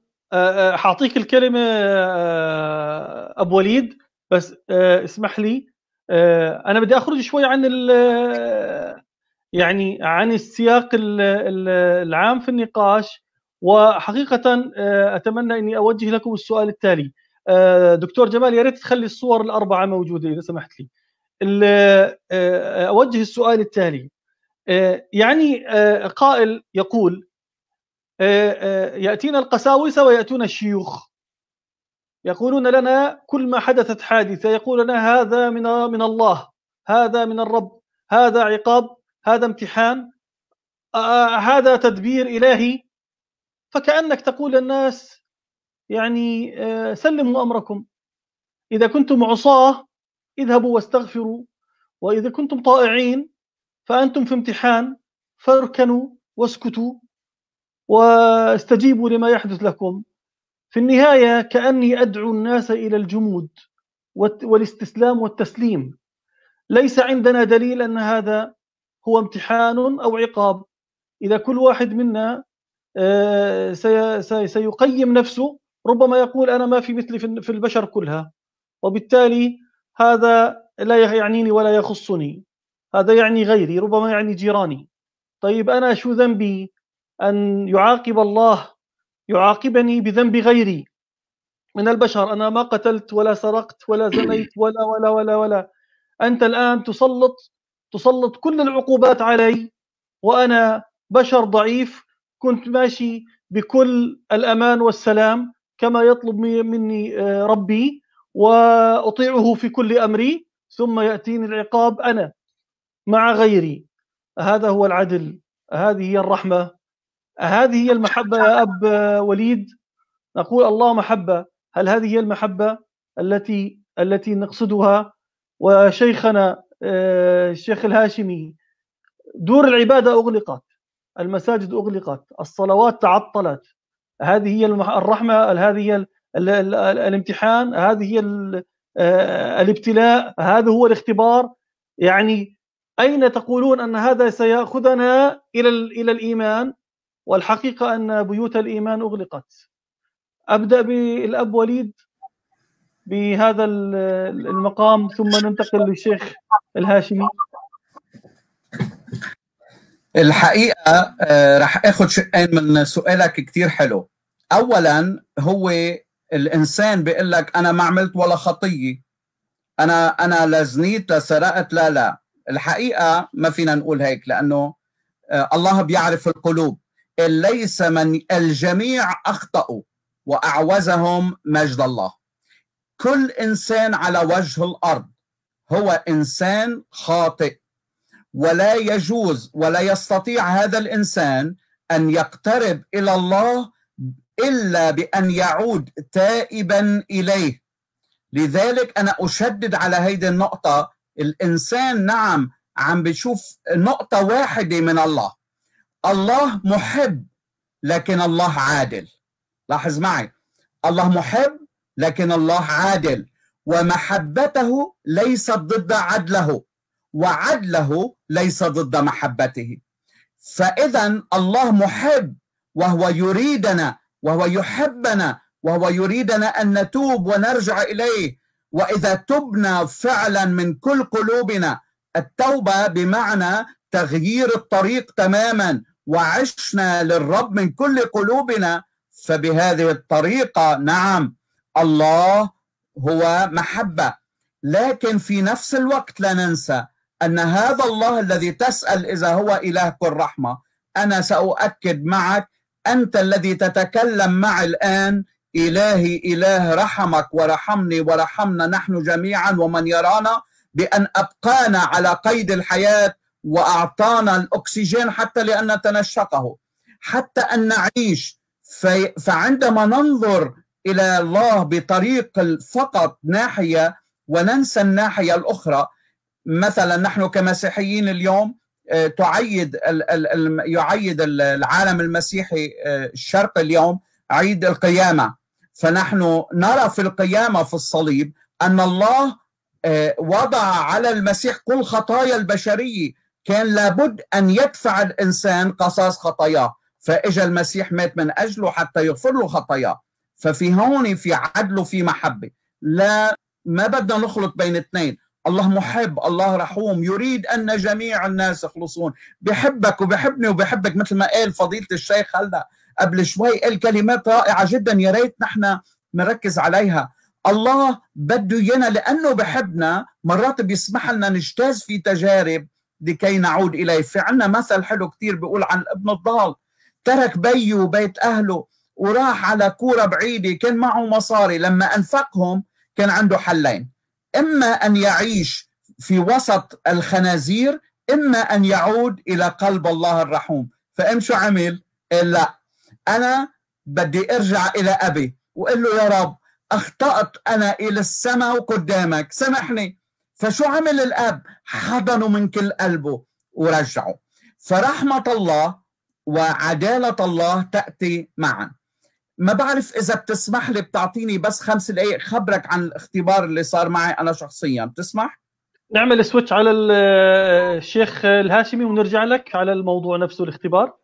حاعطيك الكلمه ابو وليد بس اسمح لي انا بدي اخرج شوي عن ال يعني عن السياق العام في النقاش وحقيقه اتمنى اني اوجه لكم السؤال التالي آه، دكتور جمال يا ريت تخلي الصور الاربعه موجوده اذا سمحت لي آه، آه، اوجه السؤال التالي يعني قائل يقول ياتينا القساوسه وياتون الشيوخ يقولون لنا كل ما حدثت حادثه يقول لنا هذا من من الله هذا من الرب هذا عقاب هذا امتحان هذا تدبير الهي فكانك تقول للناس يعني آه، سلموا امركم اذا كنتم عصاه اذهبوا واستغفروا واذا كنتم طائعين فانتم في امتحان فاركنوا واسكتوا واستجيبوا لما يحدث لكم في النهايه كاني ادعو الناس الى الجمود والاستسلام والتسليم ليس عندنا دليل ان هذا هو امتحان او عقاب اذا كل واحد منا آه، سيقيم نفسه ربما يقول انا ما في مثلي في البشر كلها وبالتالي هذا لا يعنيني ولا يخصني هذا يعني غيري ربما يعني جيراني طيب انا شو ذنبي ان يعاقب الله يعاقبني بذنب غيري من البشر انا ما قتلت ولا سرقت ولا زنيت ولا ولا ولا ولا انت الان تسلط تسلط كل العقوبات علي وانا بشر ضعيف كنت ماشي بكل الامان والسلام كما يطلب مني آه، ربي واطيعه في كل امري ثم ياتيني العقاب انا مع غيري هذا هو العدل هذه هي الرحمه هذه هي المحبه يا اب وليد نقول الله محبه هل هذه هي المحبه التي التي نقصدها وشيخنا آه، الشيخ الهاشمي دور العباده اغلقت المساجد اغلقت الصلوات تعطلت هذه هي الرحمه هذه هي الامتحان هذه هي آه، الابتلاء هذا هو الاختبار يعني اين تقولون ان هذا سياخذنا الى الى الايمان والحقيقه ان بيوت الايمان اغلقت ابدا بالاب وليد بهذا المقام ثم ننتقل للشيخ الهاشمي الحقيقه آه، رح اخذ شقين من سؤالك كتير حلو اولا هو الانسان بيقول لك انا ما عملت ولا خطيه انا انا لزنيت لسرقت سرقت لا لا الحقيقه ما فينا نقول هيك لانه آه، الله بيعرف القلوب ليس من الجميع اخطاوا واعوزهم مجد الله كل انسان على وجه الارض هو انسان خاطئ ولا يجوز ولا يستطيع هذا الانسان ان يقترب الى الله الا بان يعود تائبا اليه لذلك انا اشدد على هذه النقطه الانسان نعم عم بيشوف نقطه واحده من الله الله محب لكن الله عادل لاحظ معي الله محب لكن الله عادل ومحبته ليست ضد عدله وعدله ليس ضد محبته فاذا الله محب وهو يريدنا وهو يحبنا وهو يريدنا ان نتوب ونرجع اليه واذا تبنا فعلا من كل قلوبنا التوبه بمعنى تغيير الطريق تماما وعشنا للرب من كل قلوبنا فبهذه الطريقه نعم الله هو محبه لكن في نفس الوقت لا ننسى ان هذا الله الذي تسال اذا هو الهك الرحمه انا ساؤكد معك انت الذي تتكلم معي الان الهي اله رحمك ورحمني ورحمنا نحن جميعا ومن يرانا بان ابقانا على قيد الحياه واعطانا الاكسجين حتى لان نتنشقه حتى ان نعيش في فعندما ننظر الى الله بطريق فقط ناحيه وننسى الناحيه الاخرى مثلا نحن كمسيحيين اليوم آه، تعيد يعيد العالم المسيحي آه، الشرق اليوم عيد القيامه فنحن نرى في القيامه في الصليب ان الله آه، وضع على المسيح كل خطايا البشريه كان لابد ان يدفع الانسان قصاص خطاياه فاجا المسيح مات من اجله حتى يغفر له خطاياه ففي هون في عدل وفي محبه لا ما بدنا نخلط بين اثنين الله محب الله رحوم يريد أن جميع الناس يخلصون بحبك وبحبني وبحبك مثل ما قال فضيلة الشيخ هلأ قبل شوي قال كلمات رائعة جدا يا ريت نحن نركز عليها الله بده ينا لانه بحبنا مرات بيسمح لنا نجتاز في تجارب لكي نعود اليه، في عنا مثل حلو كثير بيقول عن الابن الضال ترك بيه وبيت اهله وراح على كوره بعيده كان معه مصاري لما انفقهم كان عنده حلين إما أن يعيش في وسط الخنازير إما أن يعود إلى قلب الله الرحوم فأم شو عمل؟ قال لا أنا بدي أرجع إلى أبي وقال له يا رب أخطأت أنا إلى السماء وقدامك سامحني فشو عمل الأب؟ حضنه من كل قلبه ورجعه فرحمة الله وعدالة الله تأتي معا ما بعرف اذا بتسمح لي بتعطيني بس خمس دقائق خبرك عن الاختبار اللي صار معي انا شخصيا بتسمح نعمل سويتش على الشيخ الهاشمي ونرجع لك على الموضوع نفسه الاختبار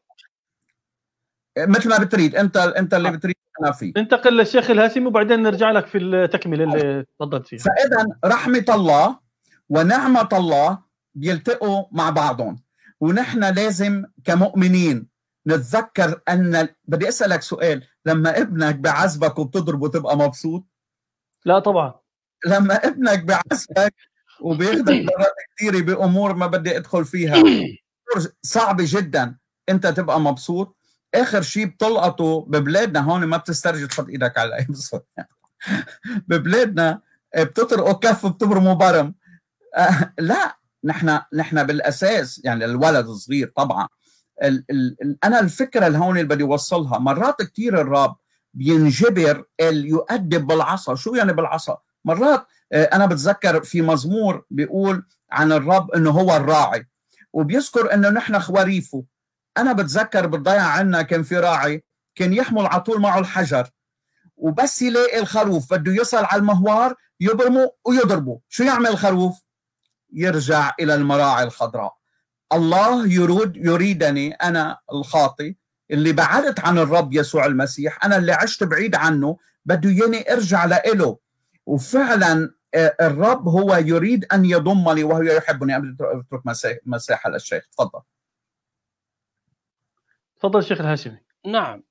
مثل ما بتريد انت انت اللي آه. بتريد انا فيه ننتقل للشيخ الهاشمي وبعدين نرجع لك في التكمله اللي آه. تفضلت فيها فاذا رحمه الله ونعمه الله بيلتقوا مع بعضهم ونحن لازم كمؤمنين نتذكر ان بدي اسالك سؤال لما ابنك بعزبك وبتضربه تبقى مبسوط لا طبعا لما ابنك بعزبك وبيخدم <coughs> مرات كثيره بامور ما بدي ادخل فيها صعبه جدا انت تبقى مبسوط اخر شيء بتلقطه ببلادنا هون ما بتسترجي تحط ايدك على اي <laughs> ببلادنا بتطرقه كف بتبرمه برم آه، لا نحن نحن بالاساس يعني الولد صغير طبعا ال الـ انا الفكره الهون اللي بدي اوصلها مرات كثير الراب بينجبر يؤدب بالعصا شو يعني بالعصا مرات آه، انا بتذكر في مزمور بيقول عن الرب انه هو الراعي وبيذكر انه نحن خواريفه انا بتذكر بالضيعه عنا كان في راعي كان يحمل على طول معه الحجر وبس يلاقي الخروف بده يصل على المهوار يبرمه ويضربه شو يعمل الخروف يرجع الى المراعي الخضراء الله يريد يريدني انا الخاطي اللي بعدت عن الرب يسوع المسيح انا اللي عشت بعيد عنه بده يني ارجع لإله وفعلا آه، الرب هو يريد ان يضمني وهو يحبني اترك مساحه للشيخ تفضل تفضل الشيخ الهاشمي نعم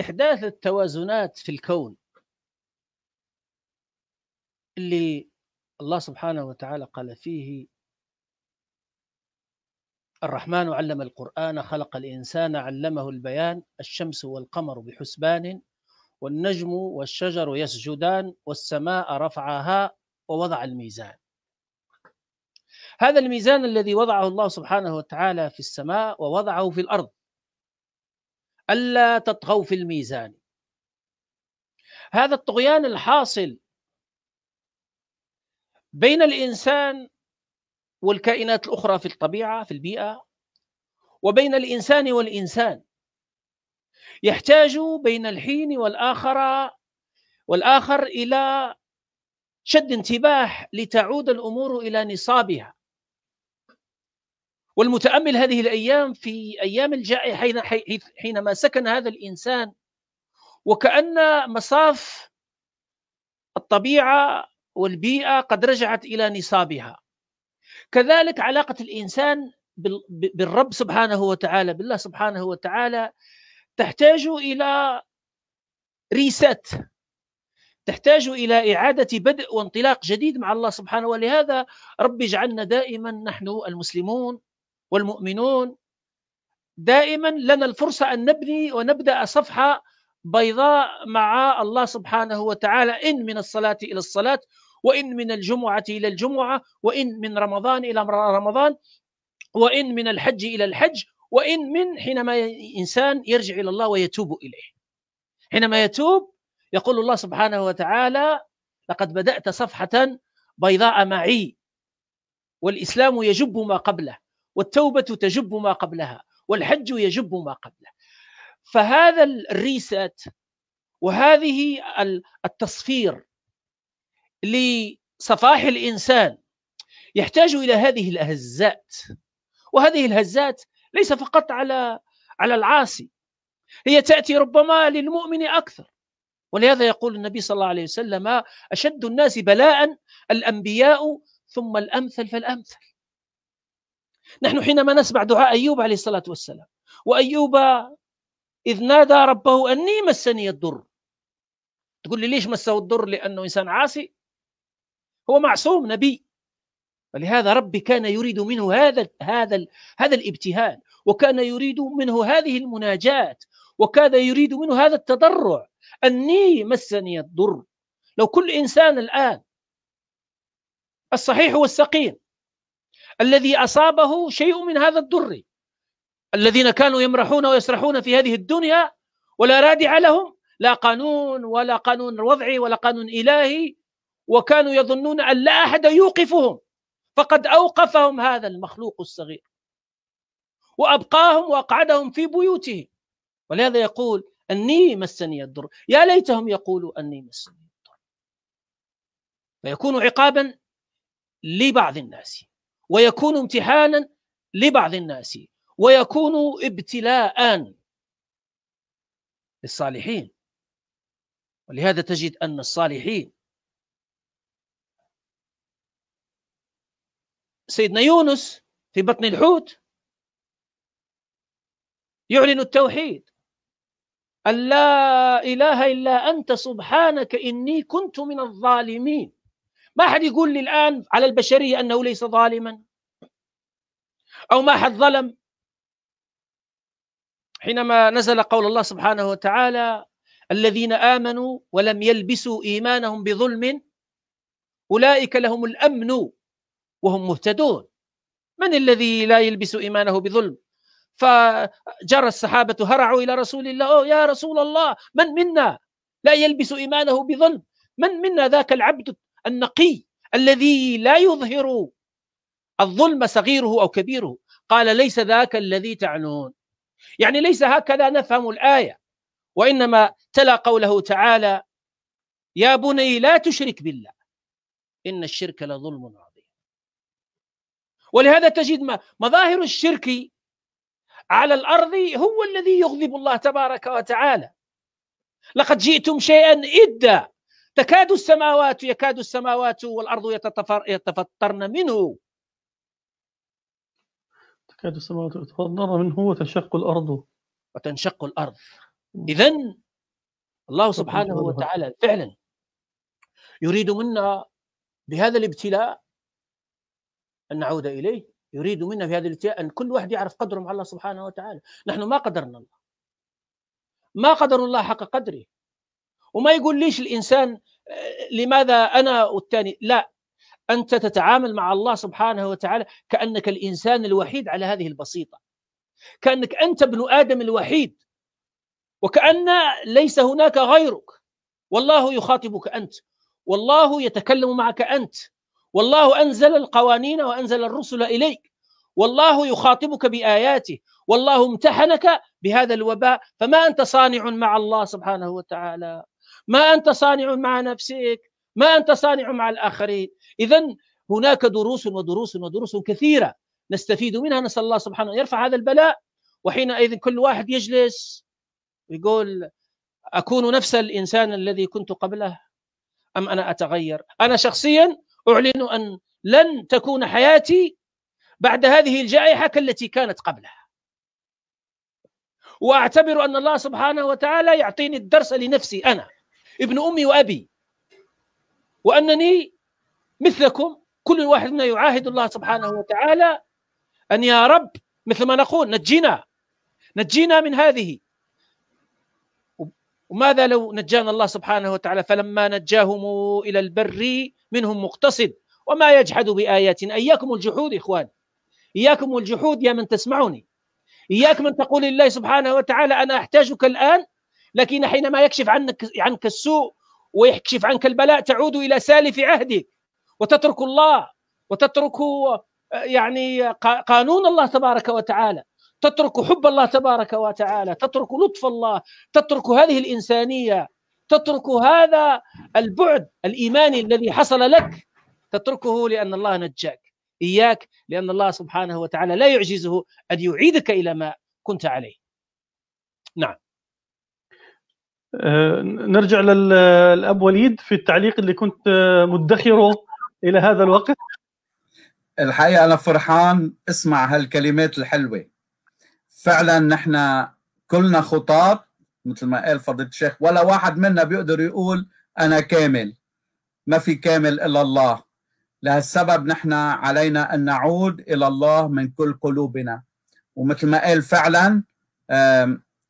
احداث التوازنات في الكون اللي الله سبحانه وتعالى قال فيه الرحمن علم القرآن خلق الإنسان علمه البيان الشمس والقمر بحسبان والنجم والشجر يسجدان والسماء رفعها ووضع الميزان هذا الميزان الذي وضعه الله سبحانه وتعالى في السماء ووضعه في الأرض ألا تطغوا في الميزان هذا الطغيان الحاصل بين الإنسان والكائنات الاخرى في الطبيعه في البيئه وبين الانسان والانسان يحتاج بين الحين والاخر والاخر الى شد انتباه لتعود الامور الى نصابها والمتامل هذه الايام في ايام الجائحه حينما سكن هذا الانسان وكان مصاف الطبيعه والبيئه قد رجعت الى نصابها كذلك علاقة الإنسان بالرب سبحانه وتعالى بالله سبحانه وتعالى تحتاج إلى ريست تحتاج إلى إعادة بدء وانطلاق جديد مع الله سبحانه ولهذا رب اجعلنا دائما نحن المسلمون والمؤمنون دائما لنا الفرصة أن نبني ونبدأ صفحة بيضاء مع الله سبحانه وتعالى إن من الصلاة إلى الصلاة وإن من الجمعة إلى الجمعة وإن من رمضان إلى رمضان وإن من الحج إلى الحج وإن من حينما إنسان يرجع إلى الله ويتوب إليه حينما يتوب يقول الله سبحانه وتعالى لقد بدأت صفحة بيضاء معي والإسلام يجب ما قبله والتوبة تجب ما قبلها والحج يجب ما قبله فهذا الريسات وهذه التصفير لصفاح الانسان يحتاج الى هذه الهزات وهذه الهزات ليس فقط على على العاصي هي تاتي ربما للمؤمن اكثر ولهذا يقول النبي صلى الله عليه وسلم اشد الناس بلاء الانبياء ثم الامثل فالامثل نحن حينما نسمع دعاء ايوب عليه الصلاه والسلام وايوب اذ نادى ربه اني مسني الضر تقول لي ليش مسه الضر لانه انسان عاصي هو معصوم نبي ولهذا ربي كان يريد منه هذا هذا هذا الابتهال وكان يريد منه هذه المناجاة وكان يريد منه هذا التضرع أني مسني الضر لو كل إنسان الآن الصحيح والسقيم الذي أصابه شيء من هذا الضر الذين كانوا يمرحون ويسرحون في هذه الدنيا ولا رادع لهم لا قانون ولا قانون وضعي ولا قانون إلهي وكانوا يظنون أن لا أحد يوقفهم فقد أوقفهم هذا المخلوق الصغير وأبقاهم وأقعدهم في بيوته ولهذا يقول أني مسني الضر يا ليتهم يقولوا أني مسني الضر فيكون عقابا لبعض الناس ويكون امتحانا لبعض الناس ويكون ابتلاء للصالحين ولهذا تجد أن الصالحين سيدنا يونس في بطن الحوت يعلن التوحيد أن لا إله إلا أنت سبحانك إني كنت من الظالمين ما حد يقول لي الآن على البشرية أنه ليس ظالما أو ما حد ظلم حينما نزل قول الله سبحانه وتعالى الذين آمنوا ولم يلبسوا إيمانهم بظلم أولئك لهم الأمن وهم مهتدون من الذي لا يلبس إيمانه بظلم فجرى الصحابة هرعوا إلى رسول الله أوه يا رسول الله من منا لا يلبس إيمانه بظلم من منا ذاك العبد النقي الذي لا يظهر الظلم صغيره أو كبيره قال ليس ذاك الذي تعنون يعني ليس هكذا نفهم الآية وإنما تلا قوله تعالى يا بني لا تشرك بالله إن الشرك لظلم عظيم ولهذا تجد مظاهر الشرك على الارض هو الذي يغضب الله تبارك وتعالى لقد جئتم شيئا ادا تكاد السماوات يكاد السماوات والارض يتفطرن منه تكاد السماوات يتفطرن منه وتنشق الارض وتنشق الارض اذا الله سبحانه وتعالى فعلا يريد منا بهذا الابتلاء أن نعود إليه يريد منا في هذا الاتجاه أن كل واحد يعرف قدره مع الله سبحانه وتعالى نحن ما قدرنا الله ما قدر الله حق قدره وما يقول ليش الإنسان آه، لماذا أنا والثاني لا أنت تتعامل مع الله سبحانه وتعالى كأنك الإنسان الوحيد على هذه البسيطة كأنك أنت ابن آدم الوحيد وكأن ليس هناك غيرك والله يخاطبك أنت والله يتكلم معك أنت والله أنزل القوانين وأنزل الرسل إليك والله يخاطبك بآياته والله امتحنك بهذا الوباء فما أنت صانع مع الله سبحانه وتعالى ما أنت صانع مع نفسك ما أنت صانع مع الآخرين إذا هناك دروس ودروس ودروس كثيرة نستفيد منها نسأل الله سبحانه يرفع هذا البلاء وحينئذ كل واحد يجلس يقول أكون نفس الإنسان الذي كنت قبله أم أنا أتغير أنا شخصيا أعلن أن لن تكون حياتي بعد هذه الجائحة كالتي كانت قبلها وأعتبر أن الله سبحانه وتعالى يعطيني الدرس لنفسي أنا ابن أمي وأبي وأنني مثلكم كل واحد منا يعاهد الله سبحانه وتعالى أن يا رب مثل ما نقول نجينا نجينا من هذه وماذا لو نجانا الله سبحانه وتعالى فلما نجاهم إلى البر منهم مقتصد وما يجحد بآياتنا إياكم الجحود إخوان إياكم الجحود يا من تسمعني إياكم أن تقول لله سبحانه وتعالى أنا أحتاجك الآن لكن حينما يكشف عنك عنك السوء ويكشف عنك البلاء تعود إلى سالف عهدك وتترك الله وتترك يعني قانون الله تبارك وتعالى تترك حب الله تبارك وتعالى تترك لطف الله تترك هذه الإنسانية تترك هذا البعد الإيماني الذي حصل لك تتركه لأن الله نجاك إياك لأن الله سبحانه وتعالى لا يعجزه أن يعيدك إلى ما كنت عليه نعم أه، نرجع للأب وليد في التعليق اللي كنت أه، مدخره إلى هذا الوقت الحقيقة أنا فرحان اسمع هالكلمات الحلوة فعلا نحن كلنا خطاب مثل ما قال فضيله الشيخ ولا واحد منا بيقدر يقول انا كامل ما في كامل الا الله لهالسبب نحن علينا ان نعود الى الله من كل قلوبنا ومثل ما قال فعلا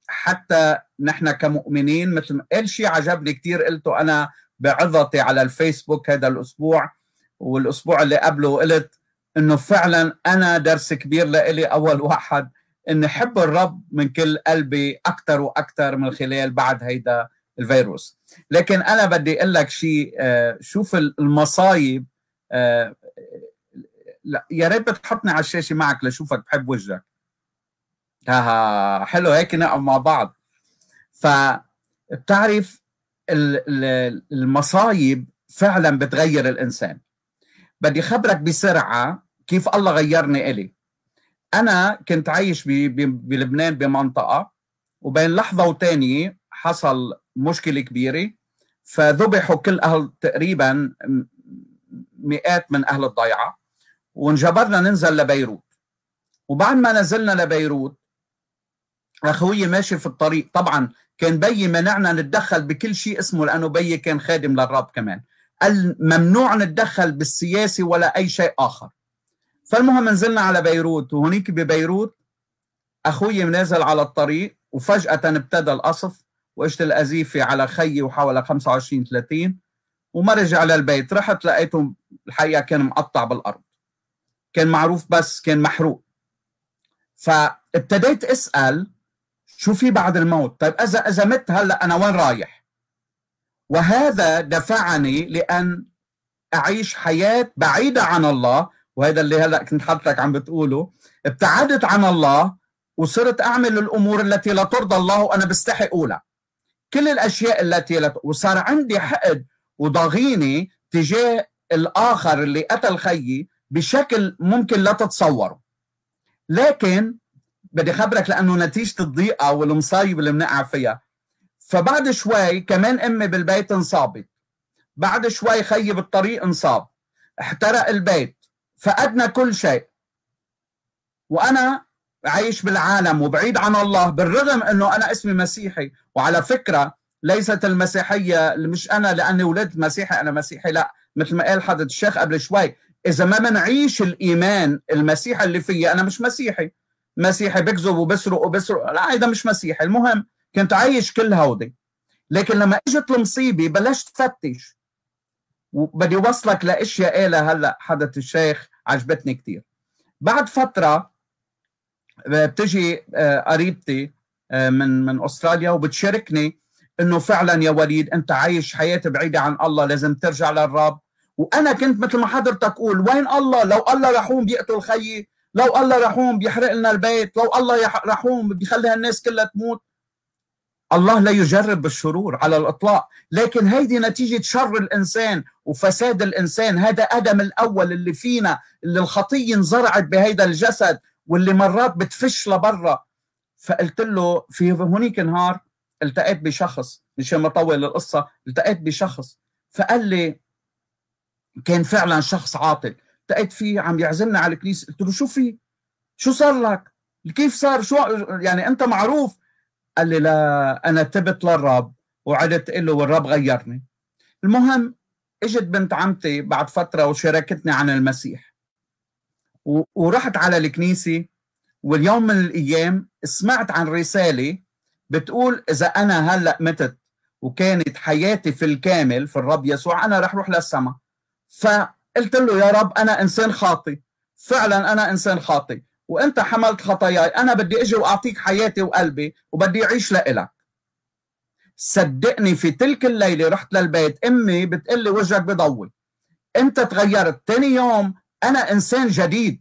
حتى نحن كمؤمنين مثل ما قال شيء عجبني كثير قلته انا بعظتي على الفيسبوك هذا الاسبوع والاسبوع اللي قبله قلت انه فعلا انا درس كبير لإلي اول واحد اني احب الرب من كل قلبي اكثر واكثر من خلال بعد هيدا الفيروس لكن انا بدي اقول لك شيء آه، شوف المصايب آه، يا ريت بتحطني على الشاشه معك لشوفك بحب وجهك ها حلو هيك نقعد مع بعض فبتعرف المصايب فعلا بتغير الانسان بدي خبرك بسرعه كيف الله غيرني الي انا كنت عايش بلبنان بمنطقه وبين لحظه وتانية حصل مشكله كبيره فذبحوا كل اهل تقريبا مئات من اهل الضيعه وانجبرنا ننزل لبيروت وبعد ما نزلنا لبيروت اخوي ماشي في الطريق طبعا كان بيي منعنا نتدخل بكل شيء اسمه لانه بيي كان خادم للرب كمان قال ممنوع نتدخل بالسياسه ولا اي شيء اخر فالمهم نزلنا على بيروت وهنيك ببيروت أخوي نازل على الطريق وفجأة ابتدى القصف وإجت الأزيفة على خيي وحوالي 25 30 وما رجع للبيت رحت لقيته الحقيقة كان مقطع بالأرض كان معروف بس كان محروق فابتديت أسأل شو في بعد الموت طيب إذا إذا مت هلأ أنا وين رايح وهذا دفعني لأن أعيش حياة بعيدة عن الله وهذا اللي هلا كنت حضرتك عم بتقوله ابتعدت عن الله وصرت اعمل الامور التي لا ترضى الله وانا بستحي اقولها كل الاشياء التي لت... وصار عندي حقد وضغينه تجاه الاخر اللي قتل خيي بشكل ممكن لا تتصوره لكن بدي خبرك لانه نتيجه الضيقه والمصايب اللي بنقع فيها فبعد شوي كمان امي بالبيت انصابت بعد شوي خيي بالطريق انصاب احترق البيت فأدنى كل شيء وأنا عايش بالعالم وبعيد عن الله بالرغم أنه أنا اسمي مسيحي وعلى فكرة ليست المسيحية مش أنا لأني ولدت مسيحي أنا مسيحي لا مثل ما قال حضرة الشيخ قبل شوي إذا ما منعيش الإيمان المسيحي اللي فيه أنا مش مسيحي مسيحي بكذب وبسرق وبسرق لا هذا مش مسيحي المهم كنت عايش كل هودي لكن لما اجت المصيبه بلشت فتش وبدي اوصلك لاشياء قالها هلا حضره الشيخ عجبتني كثير بعد فتره آه، بتجي آه، قريبتي آه، من من استراليا وبتشاركني انه فعلا يا وليد انت عايش حياه بعيده عن الله لازم ترجع للرب وانا كنت مثل ما حضرتك قول وين الله لو الله رحوم بيقتل خيي لو الله رحوم بيحرق لنا البيت لو الله رحوم بيخلي هالناس كلها تموت الله لا يجرب بالشرور على الاطلاق لكن هيدي نتيجه شر الانسان وفساد الانسان هذا ادم الاول اللي فينا اللي الخطيه انزرعت بهيدا الجسد واللي مرات بتفش لبرا فقلت له في هونيك نهار التقيت بشخص مشان ما اطول القصه التقيت بشخص فقال لي كان فعلا شخص عاطل التقيت فيه عم يعزمنا على الكنيسه قلت له شو في شو صار لك كيف صار شو يعني انت معروف قال لي لا انا تبت للرب وعدت له والرب غيرني المهم اجت بنت عمتي بعد فتره وشاركتني عن المسيح ورحت على الكنيسه واليوم من الايام سمعت عن رساله بتقول اذا انا هلا متت وكانت حياتي في الكامل في الرب يسوع انا رح روح للسما فقلت له يا رب انا انسان خاطي فعلا انا انسان خاطي وانت حملت خطاياي انا بدي اجي واعطيك حياتي وقلبي وبدي اعيش لإلك صدقني في تلك الليله رحت للبيت امي بتقلي وجهك بضوي انت تغيرت تاني يوم انا انسان جديد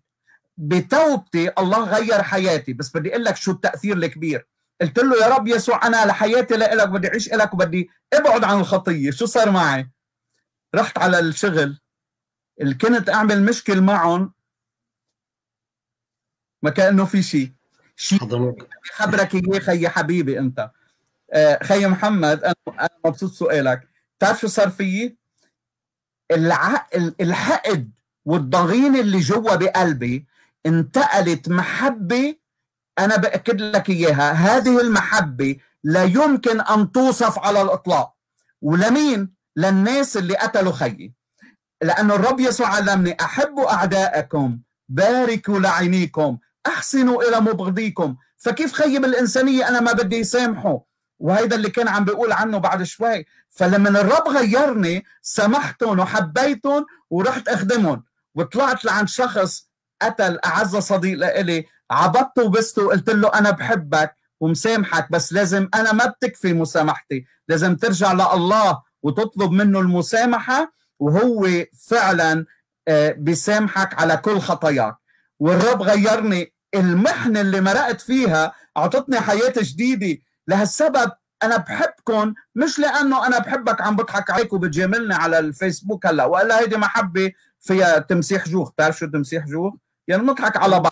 بتوبتي الله غير حياتي بس بدي اقول لك شو التاثير الكبير قلت له يا رب يسوع انا لحياتي لإلك بدي اعيش إلك وبدي ابعد عن الخطيه شو صار معي رحت على الشغل اللي كنت اعمل مشكل معهم ما كانه في شيء شيء خبرك اياه خي حبيبي انت آه، خي محمد انا انا مبسوط سؤالك بتعرف شو صار فيي؟ العقل الحقد والضغينه اللي جوا بقلبي انتقلت محبه انا باكد لك اياها هذه المحبه لا يمكن ان توصف على الاطلاق ولمين؟ للناس اللي قتلوا خيي لأن الرب يسوع علمني أحبوا أعدائكم باركوا لعينيكم أحسنوا إلى مبغضيكم فكيف خيب الإنسانية أنا ما بدي سامحه وهيدا اللي كان عم بيقول عنه بعد شوي فلما الرب غيرني سمحتهم وحبيتهم ورحت اخدمهم وطلعت لعند شخص قتل اعز صديق لإلي عبطته وبسته وقلت له انا بحبك ومسامحك بس لازم انا ما بتكفي مسامحتي لازم ترجع لله وتطلب منه المسامحه وهو فعلا آه، بيسامحك على كل خطاياك والرب غيرني المحنه اللي مرقت فيها اعطتني حياه جديده لهالسبب انا بحبكم مش لانه انا بحبك عم بضحك عليك وبتجاملني على الفيسبوك هلا والا هيدي محبه فيها تمسيح جوخ بتعرف شو تمسيح جوخ يعني بنضحك على بعض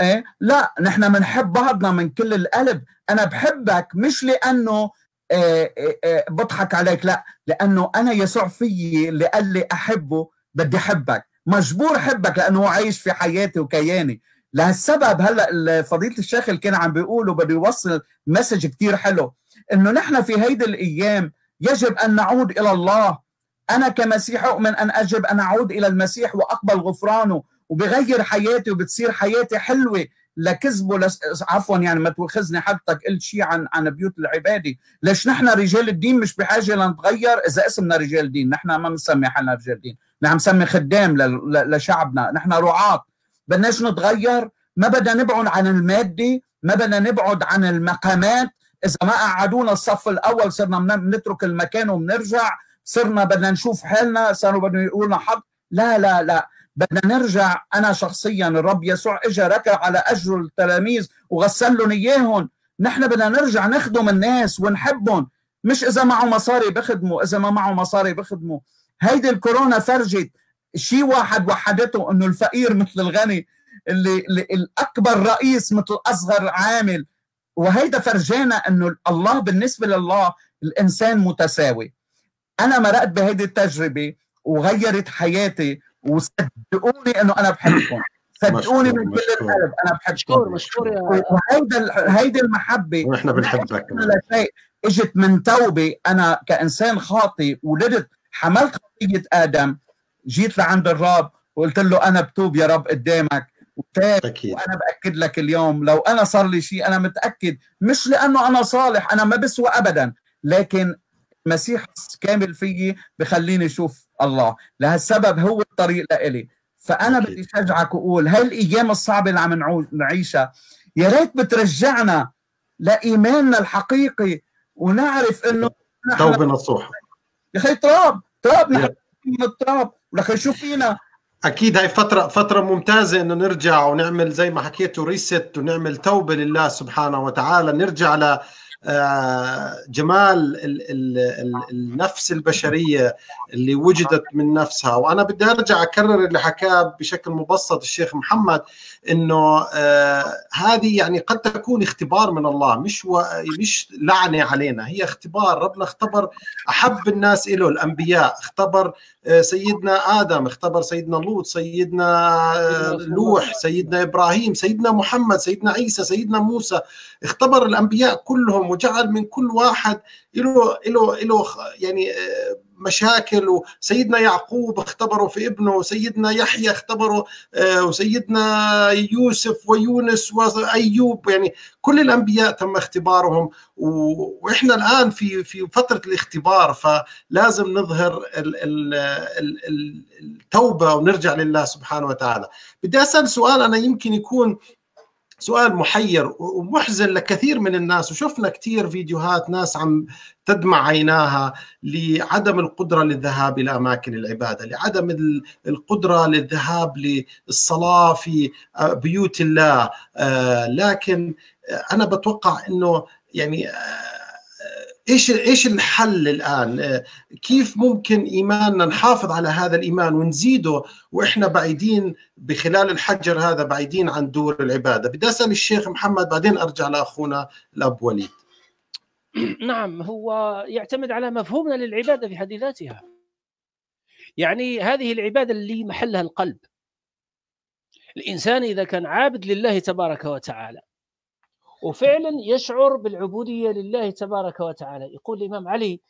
ايه لا نحن بنحب بعضنا من كل القلب انا بحبك مش لانه إيه إيه إيه بضحك عليك لا لانه انا يسوع فيي اللي قال لي احبه بدي احبك مجبور احبك لانه عايش في حياتي وكياني لهالسبب هلا فضيله الشيخ اللي كان عم بيقوله بده يوصل مسج كثير حلو انه نحن في هيدي الايام يجب ان نعود الى الله انا كمسيح اؤمن ان اجب ان اعود الى المسيح واقبل غفرانه وبغير حياتي وبتصير حياتي حلوه لكذبه لس... عفوا يعني ما توخذني حضرتك قلت شيء عن عن بيوت العباده، ليش نحن رجال الدين مش بحاجه لنتغير اذا اسمنا رجال دين، نحن ما بنسمي حالنا رجال دين، نحن بنسمي خدام ل... ل... لشعبنا، نحن رعاة بدناش نتغير ما بدنا نبعد عن المادة ما بدنا نبعد عن المقامات إذا ما قعدونا الصف الأول صرنا بنترك المكان وبنرجع صرنا بدنا نشوف حالنا صاروا بدنا يقولنا حق لا لا لا بدنا نرجع أنا شخصيا الرب يسوع إجا ركع على أجر التلاميذ وغسل لهم إياهم نحن بدنا نرجع نخدم الناس ونحبهم مش إذا معه مصاري بخدمه إذا ما معه مصاري بخدمه هيدي الكورونا فرجت شيء واحد وحدته انه الفقير مثل الغني اللي, اللي الاكبر رئيس مثل اصغر عامل وهيدا فرجانا انه الله بالنسبه لله الانسان متساوي انا مرقت بهيدي التجربه وغيرت حياتي وصدقوني انه انا بحبكم <coughs> صدقوني من كل القلب انا بحبكم مشكور مشكور يا وهيدا هيدي المحبه ونحن بنحبك شيء اجت من توبه انا كانسان خاطي ولدت حملت خطيه ادم جيت لعند الرب وقلت له انا بتوب يا رب قدامك أكيد. وانا باكد لك اليوم لو انا صار لي شيء انا متاكد مش لانه انا صالح انا ما بسوى ابدا لكن المسيح كامل فيي بخليني اشوف الله لهالسبب هو الطريق لإلي فانا أكيد. بدي شجعك واقول هالايام الصعبه اللي عم نعيشها يا ريت بترجعنا لايماننا الحقيقي ونعرف انه نحن توبه يا اخي تراب تراب نحن من التراب ولك شو فينا اكيد هاي فتره فتره ممتازه انه نرجع ونعمل زي ما حكيتوا ريست ونعمل توبه لله سبحانه وتعالى نرجع ل آه، جمال النفس البشريه اللي وجدت من نفسها وانا بدي ارجع اكرر اللي حكاه بشكل مبسط الشيخ محمد انه آه، هذه يعني قد تكون اختبار من الله مش و... مش لعنه علينا هي اختبار ربنا اختبر احب الناس له الانبياء اختبر سيدنا ادم اختبر سيدنا لوط سيدنا آه، لوح سيدنا ابراهيم سيدنا محمد سيدنا عيسى سيدنا موسى اختبر الانبياء كلهم وجعل من كل واحد له له له يعني آه، مشاكل وسيدنا يعقوب اختبره في ابنه وسيدنا يحيى اختبره آه، وسيدنا يوسف ويونس وايوب يعني كل الانبياء تم اختبارهم واحنا الان في في فتره الاختبار فلازم نظهر التوبه ونرجع لله سبحانه وتعالى بدي اسال سؤال انا يمكن يكون سؤال محير ومحزن لكثير من الناس وشفنا كثير فيديوهات ناس عم تدمع عيناها لعدم القدرة للذهاب إلى أماكن العبادة لعدم القدرة للذهاب للصلاة في آه، بيوت الله آه، لكن أنا بتوقع أنه يعني آه، ايش ايش الحل الان؟ آه، كيف ممكن ايماننا نحافظ على هذا الايمان ونزيده واحنا بعيدين بخلال الحجر هذا بعيدين عن دور العباده، بدي اسال الشيخ محمد بعدين ارجع لاخونا الاب وليد. <clears throat> نعم هو يعتمد على مفهومنا للعباده في حد ذاتها. يعني هذه العباده اللي محلها القلب. الانسان اذا كان عابد لله تبارك وتعالى وفعلا يشعر بالعبودية لله تبارك وتعالى يقول الإمام علي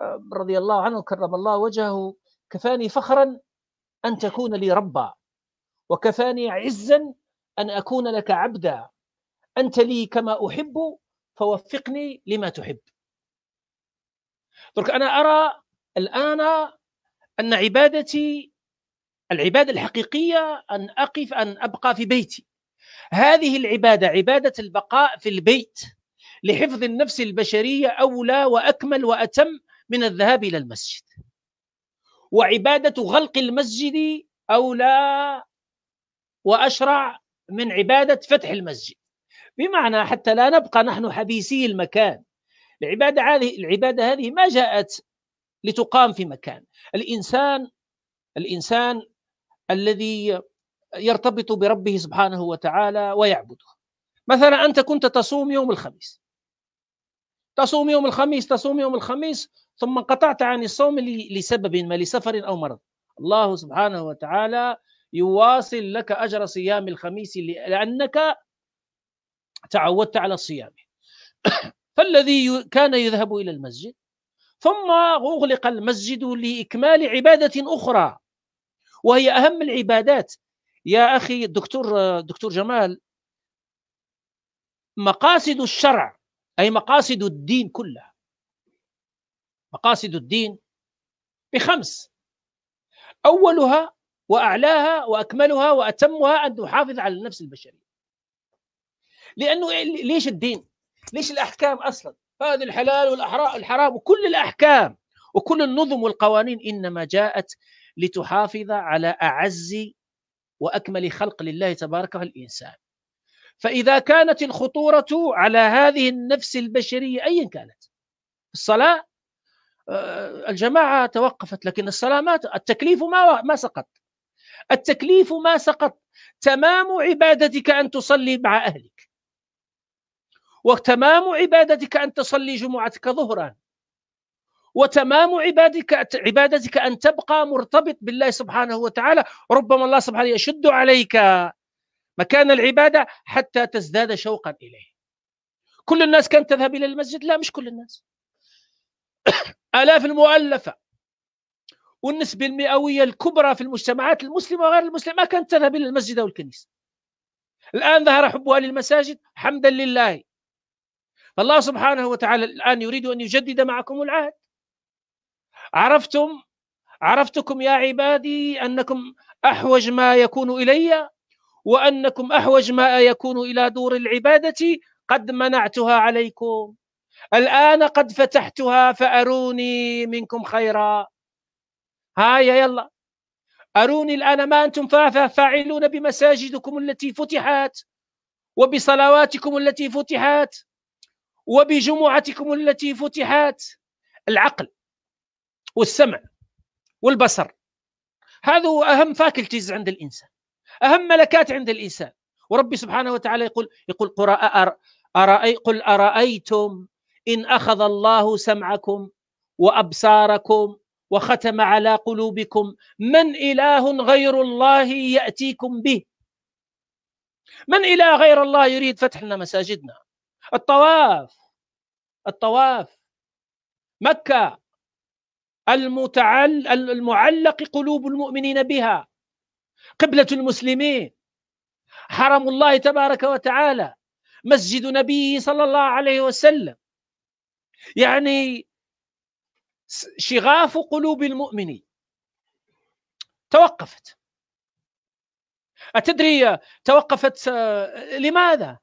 آه، رضي الله عنه كرم الله وجهه كفاني فخرا أن تكون لي ربا وكفاني عزا أن أكون لك عبدا أنت لي كما أحب فوفقني لما تحب درك أنا أرى الآن أن عبادتي العبادة الحقيقية أن أقف أن أبقى في بيتي هذه العبادة عبادة البقاء في البيت لحفظ النفس البشرية أولى وأكمل وأتم من الذهاب إلى المسجد وعبادة غلق المسجد أولى وأشرع من عبادة فتح المسجد بمعنى حتى لا نبقى نحن حبيسي المكان العبادة هذه العبادة هذه ما جاءت لتقام في مكان الإنسان الإنسان الذي يرتبط بربه سبحانه وتعالى ويعبده مثلا أنت كنت تصوم يوم الخميس تصوم يوم الخميس تصوم يوم الخميس ثم انقطعت عن الصوم لسبب ما لسفر أو مرض الله سبحانه وتعالى يواصل لك أجر صيام الخميس لأنك تعودت على الصيام <coughs> فالذي كان يذهب إلى المسجد ثم أغلق المسجد لإكمال عبادة أخرى وهي أهم العبادات يا اخي دكتور دكتور جمال مقاصد الشرع اي مقاصد الدين كلها مقاصد الدين بخمس اولها واعلاها واكملها واتمها ان تحافظ على النفس البشريه لانه ليش الدين ليش الاحكام اصلا هذا الحلال والحرام وكل الاحكام وكل النظم والقوانين انما جاءت لتحافظ على اعز وأكمل خلق لله تبارك الإنسان فإذا كانت الخطورة على هذه النفس البشرية أيا كانت الصلاة آه، الجماعة توقفت لكن الصلاة ما التكليف ما ما سقط التكليف ما سقط تمام عبادتك أن تصلي مع أهلك وتمام عبادتك أن تصلي جمعتك ظهرا وتمام عبادك عبادتك ان تبقى مرتبط بالله سبحانه وتعالى ربما الله سبحانه يشد عليك مكان العباده حتى تزداد شوقا اليه كل الناس كانت تذهب الى المسجد لا مش كل الناس <coughs> الاف المؤلفه والنسبه المئويه الكبرى في المجتمعات المسلمه وغير المسلمه ما كانت تذهب الى المسجد او الكنيسه الان ظهر حبها للمساجد حمدا لله فالله سبحانه وتعالى الآن يريد أن يجدد معكم العهد عرفتم عرفتكم يا عبادي انكم احوج ما يكون الي وانكم احوج ما يكون الى دور العباده قد منعتها عليكم الان قد فتحتها فاروني منكم خيرا هيا يلا اروني الان ما انتم فاعلون بمساجدكم التي فتحت وبصلواتكم التي فتحت وبجمعتكم التي فتحت العقل والسمع والبصر هذا هو أهم فاكلتيز عند الإنسان أهم ملكات عند الإنسان وربي سبحانه وتعالى يقول يقول أرأي قل أرأيتم إن أخذ الله سمعكم وأبصاركم وختم على قلوبكم من إله غير الله يأتيكم به من إله غير الله يريد فتح لنا مساجدنا الطواف الطواف مكة المتعل المعلق قلوب المؤمنين بها قبلة المسلمين حرم الله تبارك وتعالى مسجد نبيه صلى الله عليه وسلم يعني شغاف قلوب المؤمنين توقفت أتدري توقفت لماذا؟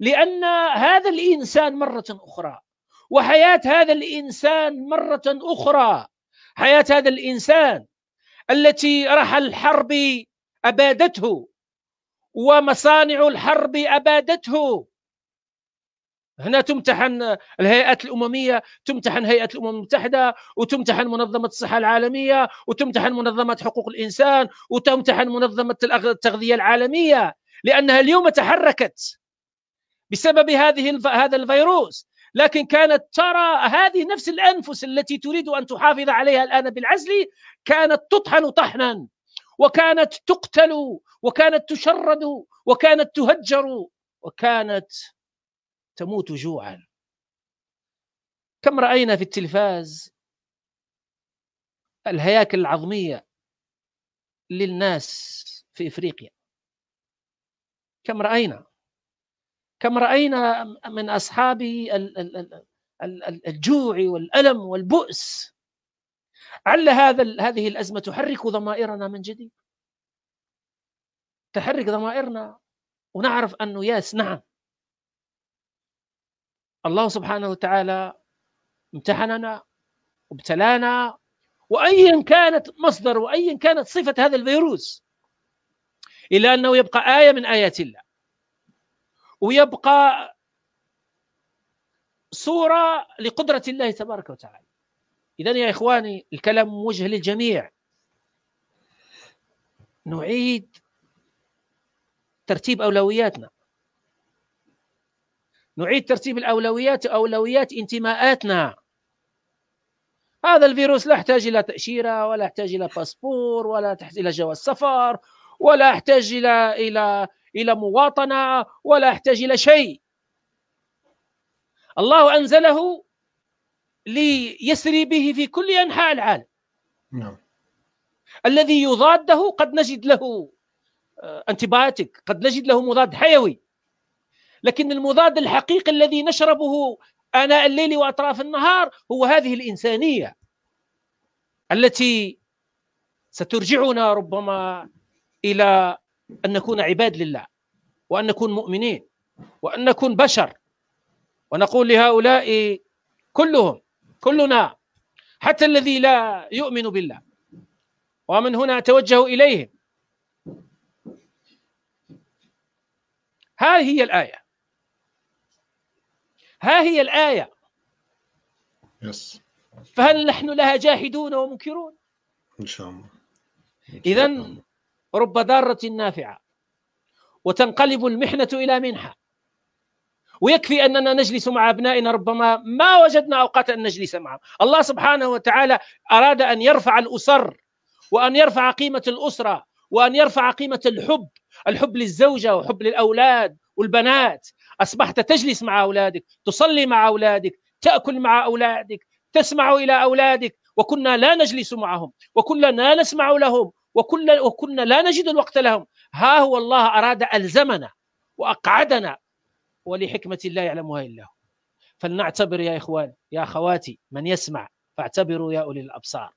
لأن هذا الإنسان مرة أخرى وحياه هذا الانسان مره اخرى حياه هذا الانسان التي رحى الحرب ابادته ومصانع الحرب ابادته هنا تمتحن الهيئات الامميه تمتحن هيئه الامم المتحده وتمتحن منظمه الصحه العالميه وتمتحن منظمه حقوق الانسان وتمتحن منظمه التغذيه العالميه لانها اليوم تحركت بسبب هذه هذا الفيروس لكن كانت ترى هذه نفس الانفس التي تريد ان تحافظ عليها الان بالعزل كانت تطحن طحنا وكانت تقتل وكانت تشرد وكانت تهجر وكانت تموت جوعا كم راينا في التلفاز الهياكل العظميه للناس في افريقيا كم راينا كم راينا من اصحاب الجوع والالم والبؤس عل هذا هذه الازمه تحرك ضمائرنا من جديد تحرك ضمائرنا ونعرف انه ياس نعم الله سبحانه وتعالى امتحننا وابتلانا وايا كانت مصدر وايا كانت صفه هذا الفيروس الا انه يبقى ايه من ايات الله ويبقى صورة لقدرة الله تبارك وتعالى إذا يا إخواني الكلام موجه للجميع نعيد ترتيب أولوياتنا نعيد ترتيب الأولويات أولويات انتماءاتنا هذا الفيروس لا يحتاج إلى تأشيرة ولا يحتاج إلى باسبور ولا يحتاج إلى جواز سفر ولا يحتاج إلى إلى إلى مواطنة ولا أحتاج إلى شيء الله أنزله ليسري به في كل أنحاء العالم نعم. الذي يضاده قد نجد له أنتبايتك آه، قد نجد له مضاد حيوي لكن المضاد الحقيقي الذي نشربه آناء الليل وأطراف النهار هو هذه الإنسانية التي سترجعنا ربما إلى أن نكون عباد لله وأن نكون مؤمنين وأن نكون بشر ونقول لهؤلاء كلهم كلنا حتى الذي لا يؤمن بالله ومن هنا أتوجه إليهم ها هي الآية ها هي الآية يس فهل نحن لها جاحدون ومنكرون؟ إن شاء الله إذا رب ضارة نافعة وتنقلب المحنة إلى منحة ويكفي أننا نجلس مع أبنائنا ربما ما وجدنا أوقات أن نجلس معهم الله سبحانه وتعالى أراد أن يرفع الأسر وأن يرفع قيمة الأسرة وأن يرفع قيمة الحب الحب للزوجة وحب للأولاد والبنات أصبحت تجلس مع أولادك تصلي مع أولادك تأكل مع أولادك تسمع إلى أولادك وكنا لا نجلس معهم وكنا لا نسمع لهم وكل وكنا لا نجد الوقت لهم ها هو الله أراد ألزمنا وأقعدنا ولحكمة لا يعلمها إلا هو فلنعتبر يا إخوان يا أخواتي من يسمع فاعتبروا يا أولي الأبصار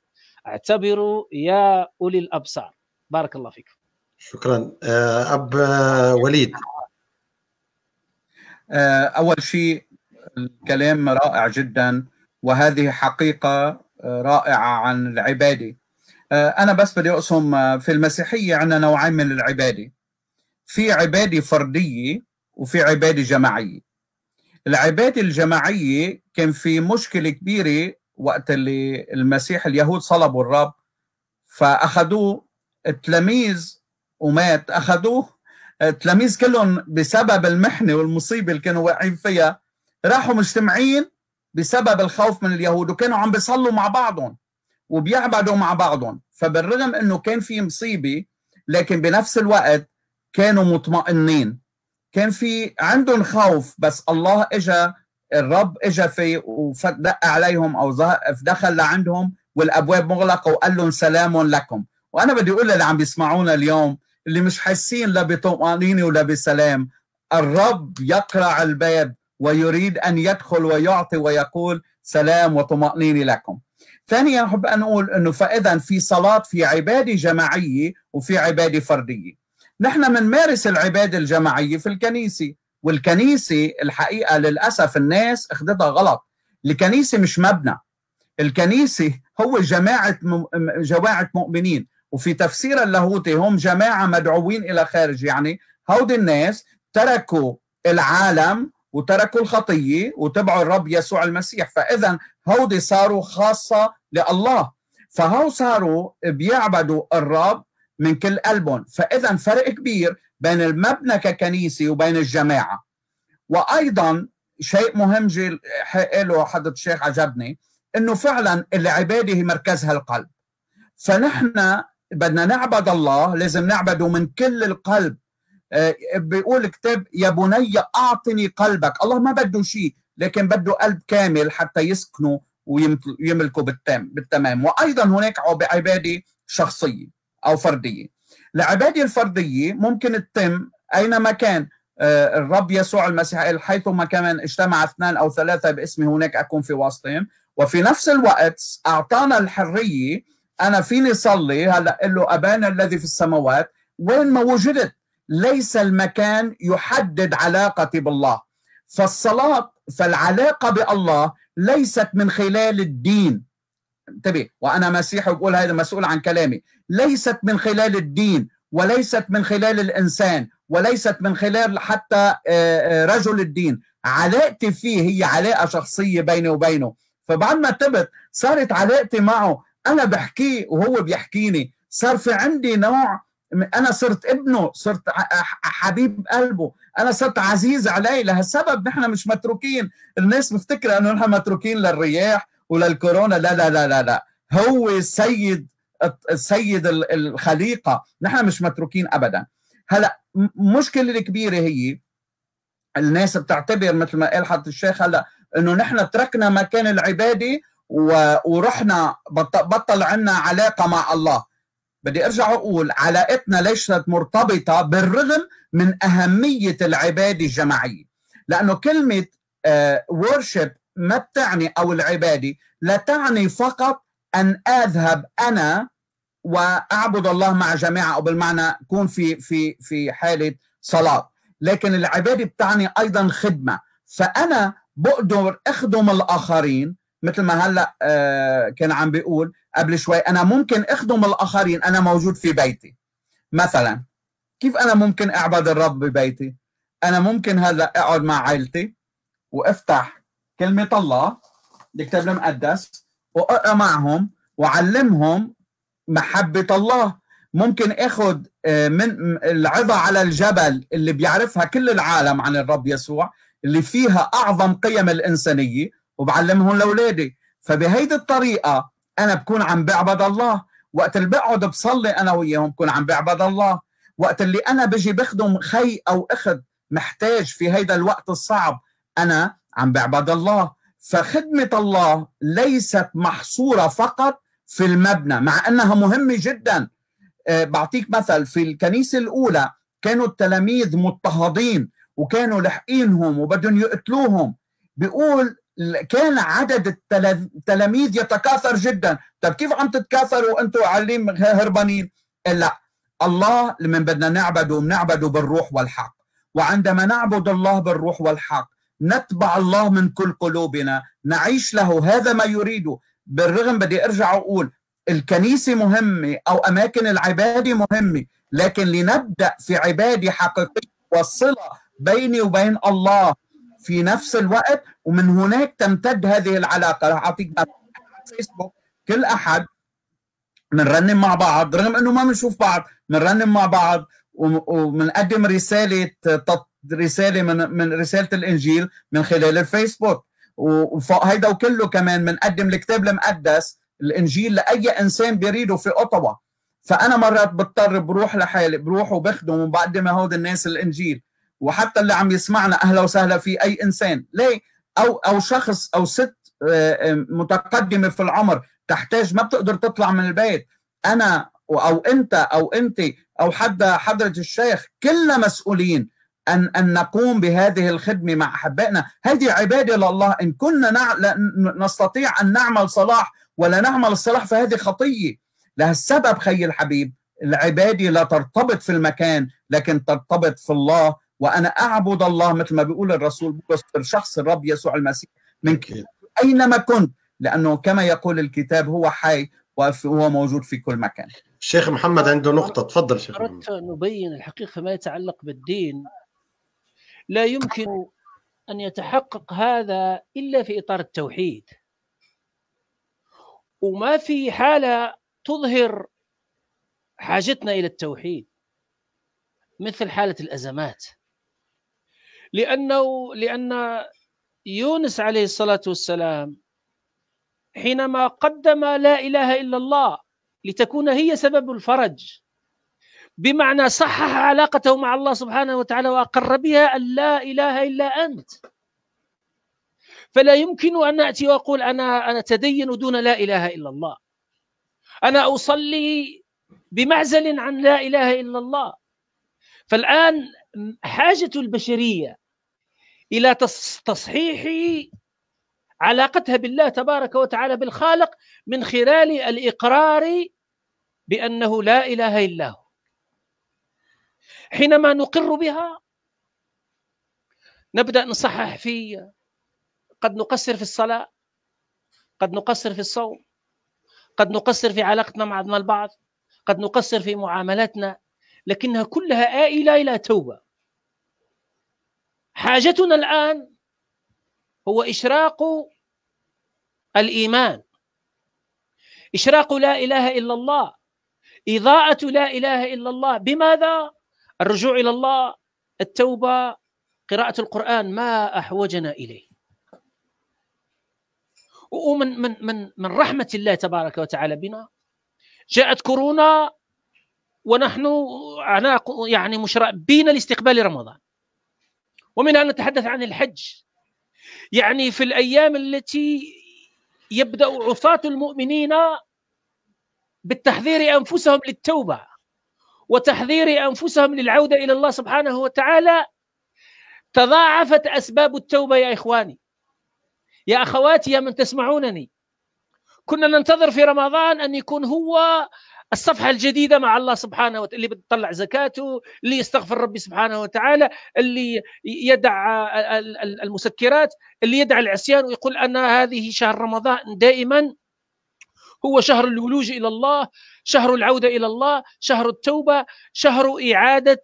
اعتبروا يا أولي الأبصار بارك الله فيكم شكرا آه، أب آه، وليد آه، أول شيء الكلام رائع جدا وهذه حقيقة رائعة عن العبادة آه، أنا بس بدي أقسم آه، في المسيحية عندنا نوعين من العبادة في عبادة فردية وفي عبادة جماعية العبادة الجماعية كان في مشكلة كبيرة وقت اللي المسيح اليهود صلبوا الرب فأخذوه التلاميذ ومات أخذوه التلاميذ كلهم بسبب المحنة والمصيبة اللي كانوا واقعين فيها راحوا مجتمعين بسبب الخوف من اليهود وكانوا عم بيصلوا مع بعضهم وبيعبدوا مع بعضهم فبالرغم انه كان في مصيبه لكن بنفس الوقت كانوا مطمئنين كان في عندهم خوف بس الله اجا الرب اجا في ودق عليهم او دخل لعندهم والابواب مغلقه وقال لهم سلام لكم وانا بدي اقول للي عم بيسمعونا اليوم اللي مش حاسين لا بطمانينه ولا بسلام الرب يقرع الباب ويريد ان يدخل ويعطي ويقول سلام وطمانينه لكم ثانيا أحب أن أقول أنه فإذا في صلاة في عبادة جماعية وفي عبادة فردية نحن بنمارس العبادة الجماعية في الكنيسة والكنيسة الحقيقة للأسف الناس أخذتها غلط الكنيسة مش مبنى الكنيسة هو جماعة جماعة مؤمنين وفي تفسير اللاهوتي هم جماعة مدعوين إلى خارج يعني هودي الناس تركوا العالم وتركوا الخطية وتبعوا الرب يسوع المسيح فإذا هودي صاروا خاصة لله فهو صاروا بيعبدوا الرب من كل قلبهم فإذا فرق كبير بين المبنى ككنيسة وبين الجماعة وأيضا شيء مهم له حضرة الشيخ عجبني انه فعلا العباده هي مركزها القلب فنحن بدنا نعبد الله لازم نعبده من كل القلب آه، بيقول كتاب يا بني اعطني قلبك الله ما بده شيء لكن بده قلب كامل حتى يسكنوا ويملكوا بالتم بالتمام وايضا هناك عباده شخصيه او فرديه العباده الفرديه ممكن تتم اينما كان آه، الرب يسوع المسيح حيثما كمان اجتمع اثنان او ثلاثه باسمي هناك اكون في وسطهم وفي نفس الوقت اعطانا الحريه انا فيني صلي هلا قال له ابانا الذي في السماوات وين ما وجدت ليس المكان يحدد علاقتي بالله فالصلاه فالعلاقه بالله ليست من خلال الدين انتبه وانا مسيحي وبقول هذا مسؤول عن كلامي ليست من خلال الدين وليست من خلال الانسان وليست من خلال حتى آه، آه، رجل الدين علاقتي فيه هي علاقه شخصيه بيني وبينه فبعد ما تبت صارت علاقتي معه انا بحكيه وهو بيحكيني صار في عندي نوع انا صرت ابنه صرت حبيب قلبه انا صرت عزيز علي لهالسبب نحن مش متروكين الناس مفتكره انه نحن متروكين للرياح وللكورونا لا لا لا لا لا هو سيد السيد الخليقه نحن مش متروكين ابدا هلا المشكله الكبيره هي الناس بتعتبر مثل ما قال حضرة الشيخ هلا انه نحن تركنا مكان العباده ورحنا بطل عنا علاقه مع الله بدي ارجع اقول علاقتنا ليست مرتبطه بالرغم من اهميه العباده الجماعيه لانه كلمه ورشب آه، ما بتعني او العباده لا تعني فقط ان اذهب انا واعبد الله مع جماعه او بالمعنى كون في في في حاله صلاه لكن العباده بتعني ايضا خدمه فانا بقدر اخدم الاخرين مثل ما هلا آه، كان عم بيقول قبل شوي أنا ممكن أخدم الآخرين أنا موجود في بيتي مثلا كيف أنا ممكن أعبد الرب ببيتي أنا ممكن هلأ أقعد مع عائلتي وأفتح كلمة الله الكتاب المقدس وأقرأ معهم وعلمهم محبة الله ممكن اخذ آه، من العظة على الجبل اللي بيعرفها كل العالم عن الرب يسوع اللي فيها اعظم قيم الانسانيه وبعلمهم لاولادي فبهيدي الطريقه انا بكون عم بعبد الله وقت اللي بقعد بصلي انا وياهم بكون عم بعبد الله وقت اللي انا بجي بخدم خي او اخت محتاج في هيدا الوقت الصعب انا عم بعبد الله فخدمه الله ليست محصوره فقط في المبنى مع انها مهمه جدا آه، بعطيك مثل في الكنيسه الاولى كانوا التلاميذ مضطهدين وكانوا لحقينهم وبدهم يقتلوهم بيقول كان عدد التلاميذ يتكاثر جدا طب كيف عم تتكاثروا أنتم عليم هربانين لا الله لمن بدنا نعبده بنعبده بالروح والحق وعندما نعبد الله بالروح والحق نتبع الله من كل قلوبنا نعيش له هذا ما يريده بالرغم بدي ارجع اقول الكنيسه مهمه او اماكن العباده مهمه لكن لنبدا في عباده حقيقيه والصله بيني وبين الله في نفس الوقت ومن هناك تمتد هذه العلاقه راح اعطيك فيسبوك كل احد بنرنم مع بعض رغم انه ما بنشوف بعض بنرنم مع بعض وبنقدم رساله رساله من من رساله الانجيل من خلال الفيسبوك وفوق هيدا وكله كمان بنقدم الكتاب المقدس الانجيل لاي انسان بيريده في اوتاوا فانا مرات بضطر بروح لحالي بروح وبخدم وبقدم هود الناس الانجيل وحتى اللي عم يسمعنا اهلا وسهلا في اي انسان ليه او او شخص او ست آه، آه، متقدمه في العمر تحتاج ما بتقدر تطلع من البيت انا او انت او انت او حد حضره الشيخ كلنا مسؤولين ان ان نقوم بهذه الخدمه مع احبائنا هذه عباده لله ان كنا نع... نستطيع ان نعمل صلاح ولا نعمل الصلاح فهذه خطيه لهالسبب خي الحبيب العباده لا ترتبط في المكان لكن ترتبط في الله وأنا أعبد الله مثل ما بيقول الرسول بولس شخص الرب يسوع المسيح من أينما كنت لأنه كما يقول الكتاب هو حي وهو موجود في كل مكان الشيخ محمد عنده نقطة تفضل شيخ أردت أن أبين الحقيقة ما يتعلق بالدين لا يمكن أن يتحقق هذا إلا في إطار التوحيد وما في حالة تظهر حاجتنا إلى التوحيد مثل حالة الأزمات لأنه لأن يونس عليه الصلاة والسلام حينما قدم لا إله إلا الله لتكون هي سبب الفرج بمعنى صحح علاقته مع الله سبحانه وتعالى وأقر بها أن لا إله إلا أنت فلا يمكن أن أتي وأقول أنا أنا تدين دون لا إله إلا الله أنا أصلي بمعزل عن لا إله إلا الله فالآن حاجة البشرية الى تصحيح علاقتها بالله تبارك وتعالى بالخالق من خلال الاقرار بانه لا اله الا هو حينما نقر بها نبدا نصحح في قد نقصر في الصلاه قد نقصر في الصوم قد نقصر في علاقتنا مع البعض قد نقصر في معاملاتنا لكنها كلها آئلة إلى توبة حاجتنا الآن هو إشراق الإيمان إشراق لا إله إلا الله إضاءة لا إله إلا الله بماذا؟ الرجوع إلى الله التوبة قراءة القرآن ما أحوجنا إليه ومن من من من رحمة الله تبارك وتعالى بنا جاءت كورونا ونحن أعناق يعني مشربين لاستقبال رمضان ومنها نتحدث عن الحج يعني في الأيام التي يبدأ عصاة المؤمنين بالتحذير أنفسهم للتوبة وتحذير أنفسهم للعودة إلى الله سبحانه وتعالى تضاعفت أسباب التوبة يا إخواني يا أخواتي يا من تسمعونني كنا ننتظر في رمضان أن يكون هو الصفحه الجديده مع الله سبحانه وتعالى اللي بتطلع زكاته اللي يستغفر ربي سبحانه وتعالى اللي يدع المسكرات اللي يدع العصيان ويقول انا هذه شهر رمضان دائما هو شهر الولوج الى الله شهر العوده الى الله شهر التوبه شهر اعاده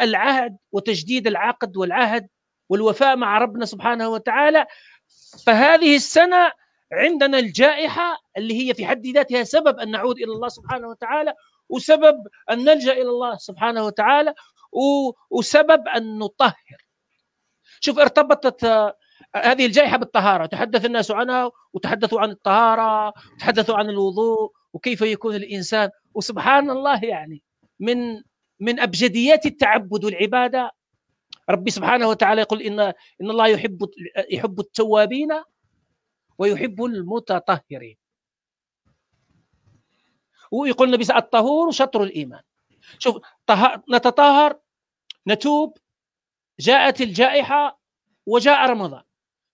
العهد وتجديد العقد والعهد والوفاء مع ربنا سبحانه وتعالى فهذه السنه عندنا الجائحه اللي هي في حد ذاتها سبب ان نعود الى الله سبحانه وتعالى وسبب ان نلجا الى الله سبحانه وتعالى وسبب ان نطهر شوف ارتبطت آه، هذه الجائحه بالطهاره تحدث الناس عنها وتحدثوا عن الطهاره وتحدثوا عن الوضوء وكيف يكون الانسان وسبحان الله يعني من من ابجديات التعبد والعباده ربي سبحانه وتعالى يقول ان ان الله يحب يحب التوابين ويحب المتطهرين ويقول النبي الطهور شطر الإيمان شوف نتطهر نتوب جاءت الجائحة وجاء رمضان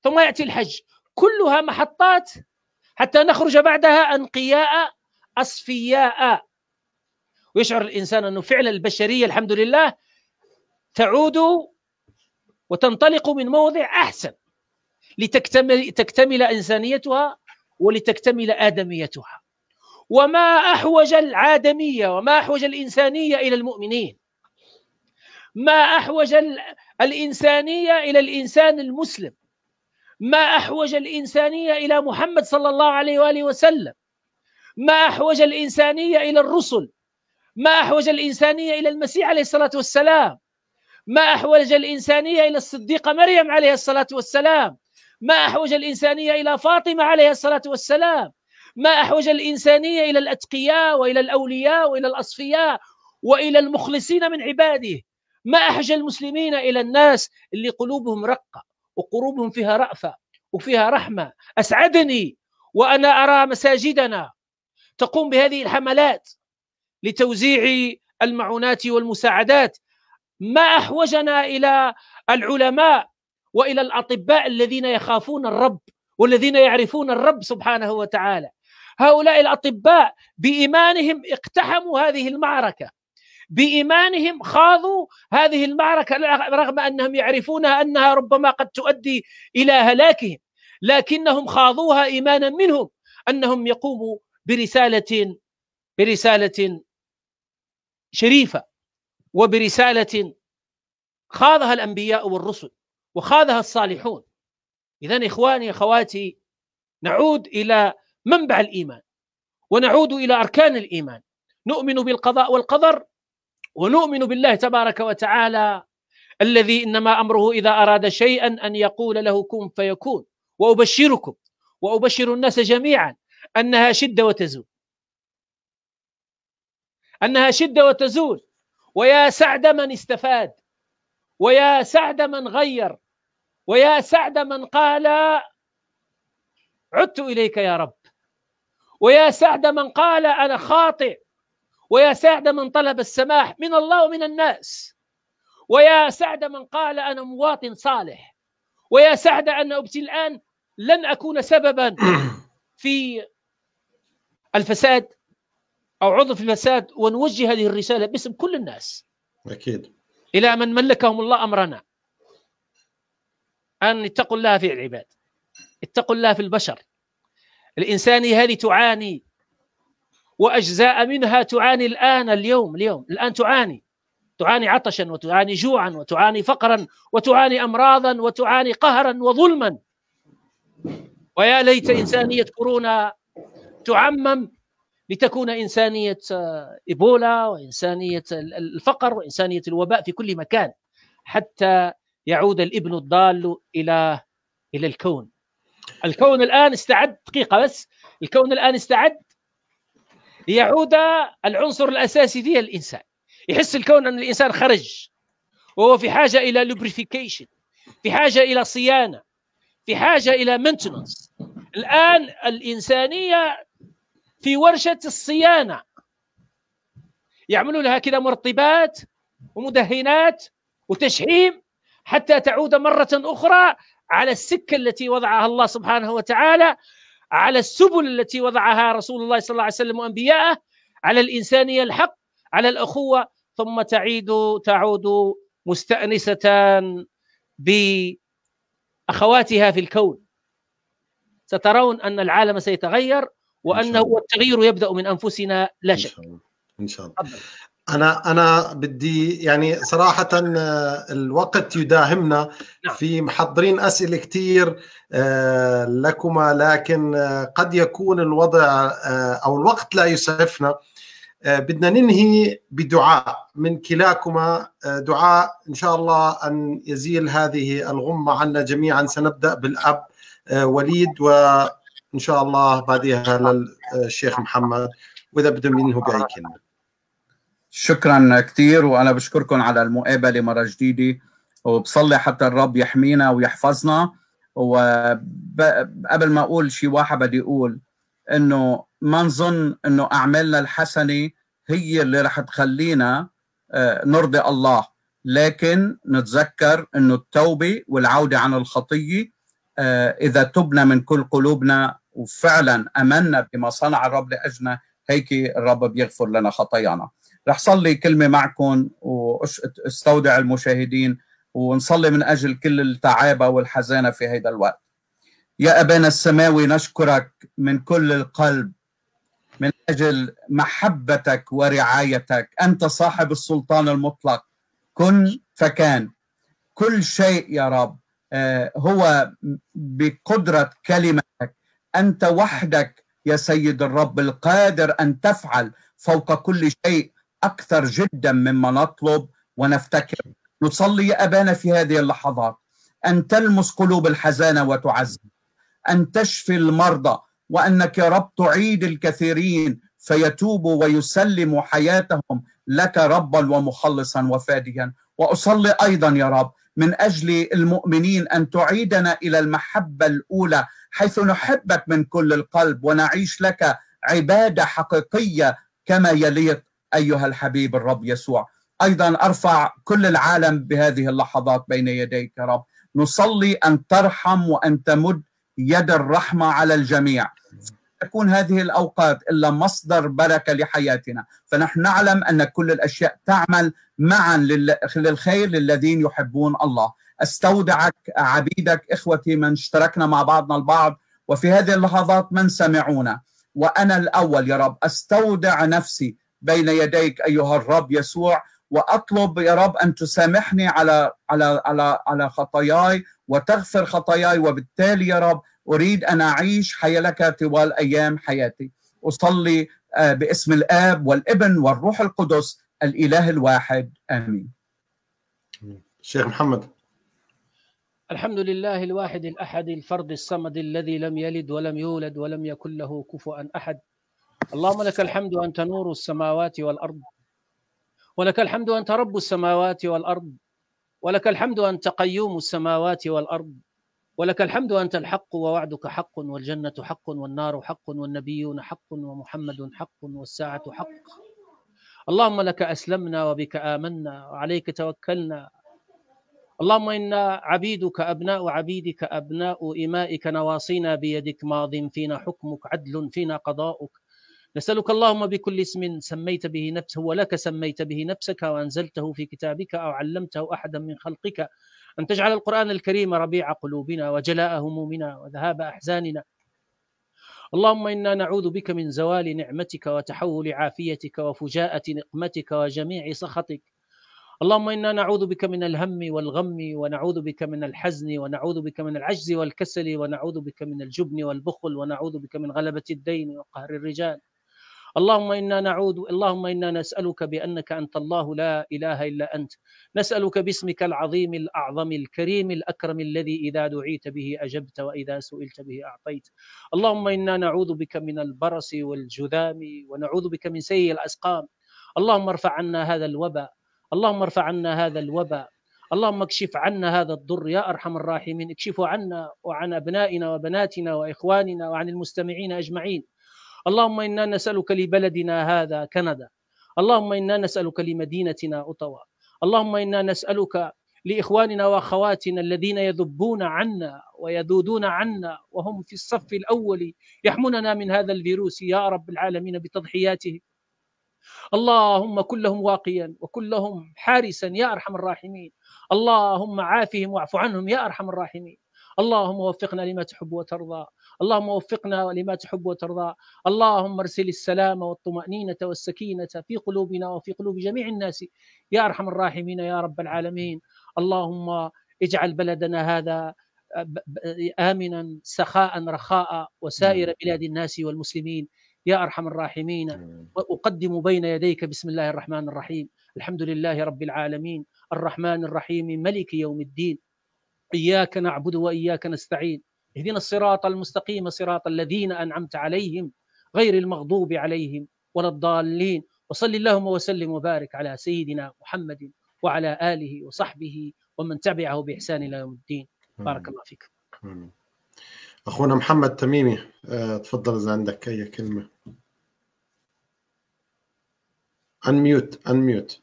ثم يأتي الحج كلها محطات حتى نخرج بعدها أنقياء أصفياء ويشعر الإنسان أنه فعلا البشرية الحمد لله تعود وتنطلق من موضع أحسن لتكتمل تكتمل انسانيتها ولتكتمل ادميتها وما احوج العادميه وما احوج الانسانيه الى المؤمنين ما احوج الانسانيه الى الانسان المسلم ما احوج الانسانيه الى محمد صلى الله عليه واله وسلم ما احوج الانسانيه الى الرسل ما احوج الانسانيه الى المسيح عليه الصلاه والسلام ما احوج الانسانيه الى الصديقه مريم عليه الصلاه والسلام ما أحوج الإنسانية إلى فاطمة عليه الصلاة والسلام ما أحوج الإنسانية إلى الأتقياء وإلى الأولياء وإلى الأصفياء وإلى المخلصين من عباده ما أحوج المسلمين إلى الناس اللي قلوبهم رقة وقلوبهم فيها رأفة وفيها رحمة أسعدني وأنا أرى مساجدنا تقوم بهذه الحملات لتوزيع المعونات والمساعدات ما أحوجنا إلى العلماء والى الاطباء الذين يخافون الرب والذين يعرفون الرب سبحانه وتعالى هؤلاء الاطباء بايمانهم اقتحموا هذه المعركه بايمانهم خاضوا هذه المعركه رغم انهم يعرفونها انها ربما قد تؤدي الى هلاكهم لكنهم خاضوها ايمانا منهم انهم يقوموا برساله برساله شريفه وبرساله خاضها الانبياء والرسل وخاذها الصالحون إذا إخواني أخواتي نعود إلى منبع الإيمان ونعود إلى أركان الإيمان نؤمن بالقضاء والقدر ونؤمن بالله تبارك وتعالى الذي إنما أمره إذا أراد شيئا أن يقول له كن فيكون وأبشركم وأبشر الناس جميعا أنها شدة وتزول أنها شدة وتزول ويا سعد من استفاد ويا سعد من غير ويا سعد من قال عدت اليك يا رب ويا سعد من قال انا خاطئ ويا سعد من طلب السماح من الله ومن الناس ويا سعد من قال انا مواطن صالح ويا سعد ان ابتي الان لن اكون سببا <clears throat> في الفساد او عضو في الفساد ونوجه هذه الرساله باسم كل الناس اكيد إلى من ملكهم الله أمرنا أن اتقوا الله في العباد اتقوا الله في البشر الانسان هذه تعاني وأجزاء منها تعاني الآن اليوم اليوم الآن تعاني تعاني عطشا وتعاني جوعا وتعاني فقرا وتعاني أمراضا وتعاني قهرا وظلما ويا ليت إنسانية كورونا تعمم لتكون انسانيه آه، ايبولا وانسانيه الفقر وانسانيه الوباء في كل مكان حتى يعود الابن الضال الى الى الكون. الكون الان استعد دقيقه بس الكون الان استعد ليعود العنصر الاساسي فيه الانسان. يحس الكون ان الانسان خرج وهو في حاجه الى لوبريفيكيشن في حاجه الى صيانه في حاجه الى مينتنس الان الانسانيه في ورشة الصيانة يعملوا لها كذا مرطبات ومدهنات وتشحيم حتى تعود مرة أخرى على السكة التي وضعها الله سبحانه وتعالى على السبل التي وضعها رسول الله صلى الله عليه وسلم وأنبياءه على الإنسانية الحق على الأخوة ثم تعيد تعود مستأنسة بأخواتها في الكون سترون أن العالم سيتغير وانه التغيير يبدا من انفسنا لا شك ان شاء الله ان شاء الله انا انا بدي يعني صراحه آه، الوقت يداهمنا نعم. في محضرين اسئله كثير آه، لكما لكن آه، قد يكون الوضع او الوقت لا يسعفنا بدنا ننهي بدعاء من كلاكما دعاء ان شاء الله ان يزيل هذه الغمه عنا جميعا سنبدا بالاب وليد و ان شاء الله بعديها للشيخ آه، محمد واذا بده منه باي كلمه شكرا كثير وانا بشكركم على المقابله مره جديده وبصلي حتى الرب يحمينا ويحفظنا وقبل ما اقول شيء واحد بدي اقول انه ما نظن انه اعمالنا الحسنه هي اللي رح تخلينا آه، نرضي الله لكن نتذكر انه التوبه والعوده عن الخطيه آه، اذا تبنا من كل قلوبنا وفعلا امنا بما صنع الرب لاجلنا هيك الرب بيغفر لنا خطايانا رح صلي كلمه معكم واستودع المشاهدين ونصلي من اجل كل التعابه والحزانه في هذا الوقت يا ابانا السماوي نشكرك من كل القلب من اجل محبتك ورعايتك انت صاحب السلطان المطلق كن فكان كل شيء يا رب آه، هو بقدره كلمتك انت وحدك يا سيد الرب القادر ان تفعل فوق كل شيء اكثر جدا مما نطلب ونفتكر نصلي يا ابانا في هذه اللحظات ان تلمس قلوب الحزانه وتعز ان تشفي المرضى وانك يا رب تعيد الكثيرين فيتوبوا ويسلموا حياتهم لك ربا ومخلصا وفاديا واصلي ايضا يا رب من اجل المؤمنين ان تعيدنا الى المحبه الاولى حيث نحبك من كل القلب ونعيش لك عباده حقيقيه كما يليق ايها الحبيب الرب يسوع ايضا ارفع كل العالم بهذه اللحظات بين يديك يا رب نصلي ان ترحم وان تمد يد الرحمه على الجميع تكون هذه الاوقات الا مصدر بركه لحياتنا فنحن نعلم ان كل الاشياء تعمل معا للخير للذين يحبون الله استودعك عبيدك اخوتي من اشتركنا مع بعضنا البعض وفي هذه اللحظات من سمعونا وانا الاول يا رب استودع نفسي بين يديك ايها الرب يسوع واطلب يا رب ان تسامحني على على على على خطاياي وتغفر خطاياي وبالتالي يا رب اريد ان اعيش حياه لك طوال ايام حياتي اصلي آه، باسم الاب والابن والروح القدس الاله الواحد امين شيخ محمد الحمد لله الواحد الأحد الفرد الصمد الذي لم يلد ولم يولد ولم يكن له كفوا أحد اللهم لك الحمد أنت نور السماوات والأرض ولك الحمد أنت رب السماوات والأرض ولك الحمد أنت قيوم السماوات والأرض ولك الحمد أنت الحق ووعدك حق والجنة حق والنار حق والنبيون حق ومحمد حق والساعة حق اللهم لك أسلمنا وبك آمنا وعليك توكلنا اللهم إنا عبيدك أبناء عبيدك أبناء إمائك نواصينا بيدك ماض فينا حكمك عدل فينا قضاؤك نسألك اللهم بكل اسم سميت به نفسه ولك سميت به نفسك وأنزلته في كتابك أو علمته أحدا من خلقك أن تجعل القرآن الكريم ربيع قلوبنا وجلاء همومنا وذهاب أحزاننا اللهم إنا نعوذ بك من زوال نعمتك وتحول عافيتك وفجاءة نقمتك وجميع سخطك اللهم انا نعوذ بك من الهم والغم ونعوذ بك من الحزن ونعوذ بك من العجز والكسل ونعوذ بك من الجبن والبخل ونعوذ بك من غلبه الدين وقهر الرجال اللهم انا نعوذ اللهم انا نسالك بانك انت الله لا اله الا انت نسالك باسمك العظيم الاعظم الكريم الاكرم الذي اذا دعيت به اجبت واذا سئلت به اعطيت اللهم انا نعوذ بك من البرص والجذام ونعوذ بك من سيء الاسقام اللهم ارفع عنا هذا الوباء اللهم ارفع عنا هذا الوباء اللهم اكشف عنا هذا الضر يا ارحم الراحمين اكشفه عنا وعن ابنائنا وبناتنا واخواننا وعن المستمعين اجمعين اللهم انا نسالك لبلدنا هذا كندا اللهم انا نسالك لمدينتنا اوتاوا اللهم انا نسالك لاخواننا واخواتنا الذين يذبون عنا ويذودون عنا وهم في الصف الاول يحموننا من هذا الفيروس يا رب العالمين بتضحياتهم اللهم كلهم واقيا وكلهم حارسا يا ارحم الراحمين اللهم عافهم واعف عنهم يا ارحم الراحمين اللهم وفقنا لما تحب وترضى اللهم وفقنا لما تحب وترضى اللهم ارسل السلام والطمأنينة والسكينة في قلوبنا وفي قلوب جميع الناس يا أرحم الراحمين يا رب العالمين اللهم اجعل بلدنا هذا آمنا سخاء رخاء وسائر نعم. بلاد الناس والمسلمين يا ارحم الراحمين اقدم بين يديك بسم الله الرحمن الرحيم الحمد لله رب العالمين الرحمن الرحيم ملك يوم الدين اياك نعبد واياك نستعين اهدنا الصراط المستقيم صراط الذين انعمت عليهم غير المغضوب عليهم ولا الضالين وصل اللهم وسلم وبارك على سيدنا محمد وعلى اله وصحبه ومن تبعه باحسان الى يوم الدين بارك الله فيكم أخونا محمد تميمي آه، تفضل إذا عندك أي كلمة أنميوت أنميوت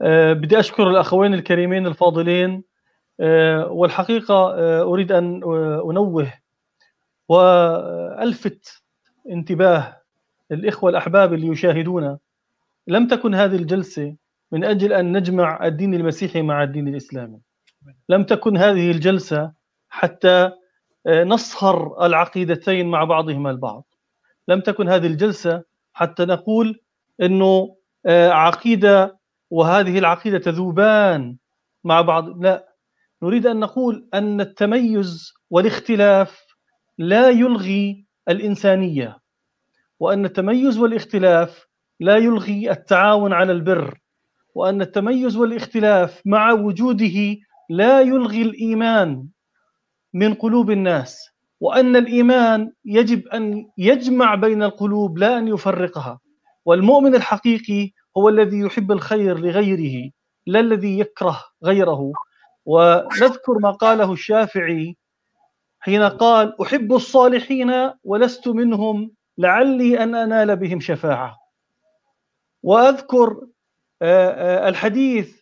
أه بدي أشكر الأخوين الكريمين الفاضلين آه، والحقيقة آه، أريد أن أنوه وألفت انتباه الإخوة الأحباب اللي يشاهدونا لم تكن هذه الجلسة من أجل أن نجمع الدين المسيحي مع الدين الإسلامي لم تكن هذه الجلسة حتى آه، نصهر العقيدتين مع بعضهما البعض لم تكن هذه الجلسة حتى نقول أنه آه، عقيدة وهذه العقيدة تذوبان مع بعض لا نريد أن نقول أن التميز والاختلاف لا يلغي الإنسانية وأن التميز والاختلاف لا يلغي التعاون على البر وأن التميز والاختلاف مع وجوده لا يلغي الإيمان من قلوب الناس وأن الإيمان يجب أن يجمع بين القلوب لا أن يفرقها والمؤمن الحقيقي هو الذي يحب الخير لغيره لا الذي يكره غيره ونذكر ما قاله الشافعي حين قال أحب الصالحين ولست منهم لعلي أن أنال بهم شفاعة وأذكر آه، آه، الحديث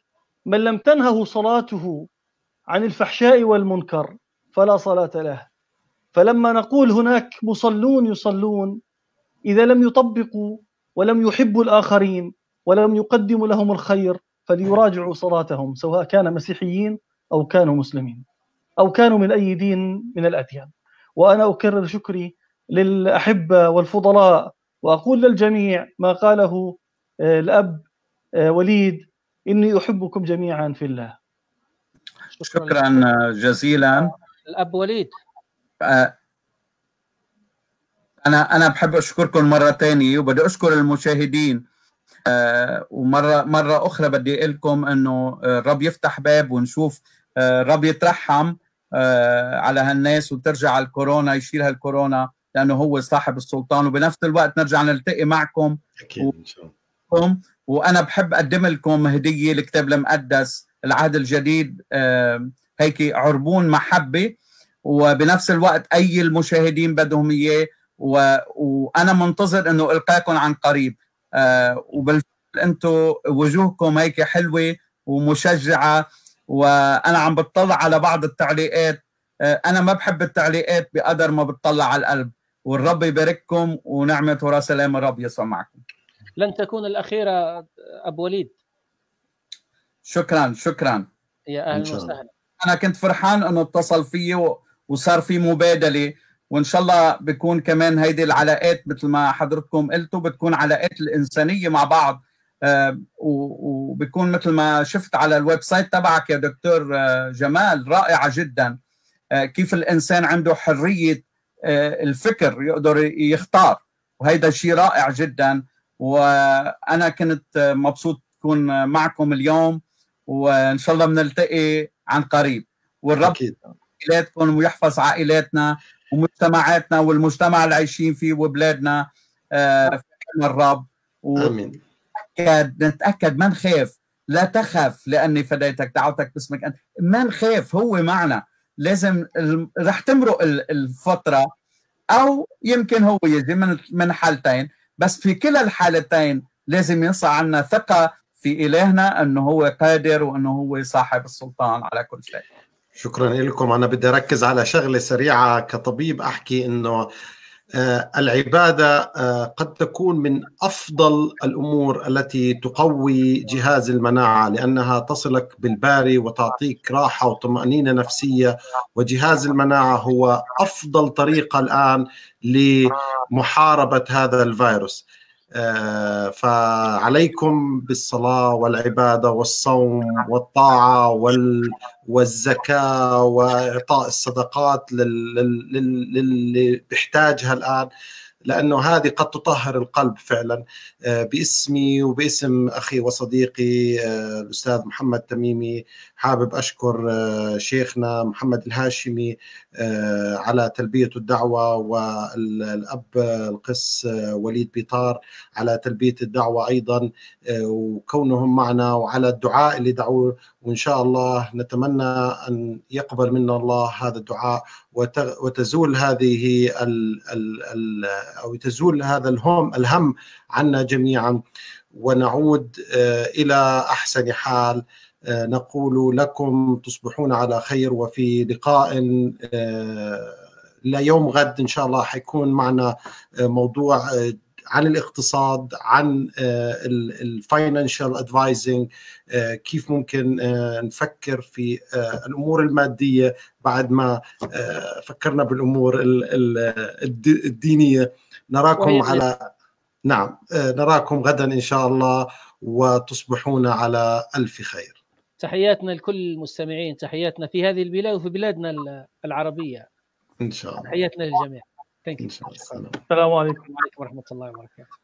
من لم تنهه صلاته عن الفحشاء والمنكر فلا صلاة له فلما نقول هناك مصلون يصلون إذا لم يطبقوا ولم يحبوا الآخرين ولم يقدموا لهم الخير فليراجعوا صلاتهم سواء كان مسيحيين أو كانوا مسلمين أو كانوا من أي دين من الأديان وأنا أكرر شكري للأحبة والفضلاء وأقول للجميع ما قاله آه، الأب آه، وليد إني أحبكم جميعا في الله شكرا, شكرا جزيلا الاب وليد آه، انا انا بحب اشكركم مره ثانيه وبدي اشكر المشاهدين آه، ومره مره اخرى بدي اقول لكم انه الرب آه، يفتح باب ونشوف الرب يترحم على هالناس وترجع الكورونا يشيل هالكورونا لانه هو صاحب السلطان وبنفس الوقت نرجع نلتقي معكم اكيد ان شاء الله وانا بحب اقدم لكم هديه الكتاب المقدس العهد الجديد هيك عربون محبه وبنفس الوقت اي المشاهدين بدهم اياه وانا منتظر انه القاكم عن قريب آه، وبالفعل انتم وجوهكم هيك حلوه ومشجعه وانا عم بتطلع على بعض التعليقات آه، انا ما بحب التعليقات بقدر ما بتطلع على القلب والرب يبارككم ونعمه ورا سلام الرب يسوع معكم لن تكون الاخيره ابو وليد شكرا شكرا يا اهلا وسهلا انا كنت فرحان انه اتصل فيي وصار في مبادله وان شاء الله بكون كمان هيدي العلاقات مثل ما حضرتكم قلتوا بتكون علاقات الانسانيه مع بعض آه، وبكون مثل ما شفت على الويب سايت تبعك يا دكتور آه، جمال رائعه جدا آه، كيف الانسان عنده حريه الفكر يقدر يختار وهيدا شيء رائع جدا وانا كنت مبسوط اكون معكم اليوم وان شاء الله بنلتقي عن قريب والرب عائلاتكم ويحفظ عائلاتنا ومجتمعاتنا والمجتمع اللي عايشين فيه وبلادنا آه الرب و... امين نتاكد نتاكد ما نخاف لا تخف لاني فديتك دعوتك باسمك انت ما نخاف هو معنا لازم رح تمرق الفتره او يمكن هو يجي من من حالتين بس في كلا الحالتين لازم يصع عنا ثقه في إلهنا أنه هو قادر وأنه هو صاحب السلطان على كل شيء شكرا لكم أنا بدي أركز على شغلة سريعة كطبيب أحكي أنه آه، العبادة آه، قد تكون من أفضل الأمور التي تقوي جهاز المناعة لأنها تصلك بالباري وتعطيك راحة وطمأنينة نفسية وجهاز المناعة هو أفضل طريقة الآن لمحاربة هذا الفيروس آه، فعليكم بالصلاة والعبادة والصوم والطاعة وال والزكاة وإعطاء الصدقات للي بيحتاجها الآن لأنه هذه قد تطهر القلب فعلا آه، باسمي وباسم اخي وصديقي آه، الاستاذ محمد تميمي حابب اشكر آه، شيخنا محمد الهاشمي على تلبيه الدعوه والاب القس وليد بيطار على تلبيه الدعوه ايضا وكونهم معنا وعلى الدعاء اللي دعوه وان شاء الله نتمنى ان يقبل منا الله هذا الدعاء وتزول هذه ال ال ال او تزول هذا الهم الهم عنا جميعا ونعود آه، الى احسن حال آه، نقول لكم تصبحون على خير وفي لقاء آه، ليوم غد ان شاء الله حيكون معنا موضوع عن الاقتصاد عن الفاينانشال ادفايزنج كيف ممكن نفكر في الامور الماديه بعد ما فكرنا بالامور الدينيه نراكم على نعم آه، نراكم غدا إن شاء الله وتصبحون على ألف خير تحياتنا لكل المستمعين تحياتنا في هذه البلاد وفي بلادنا العربية إن شاء الله تحياتنا للجميع Thank السلام عليكم ورحمة الله وبركاته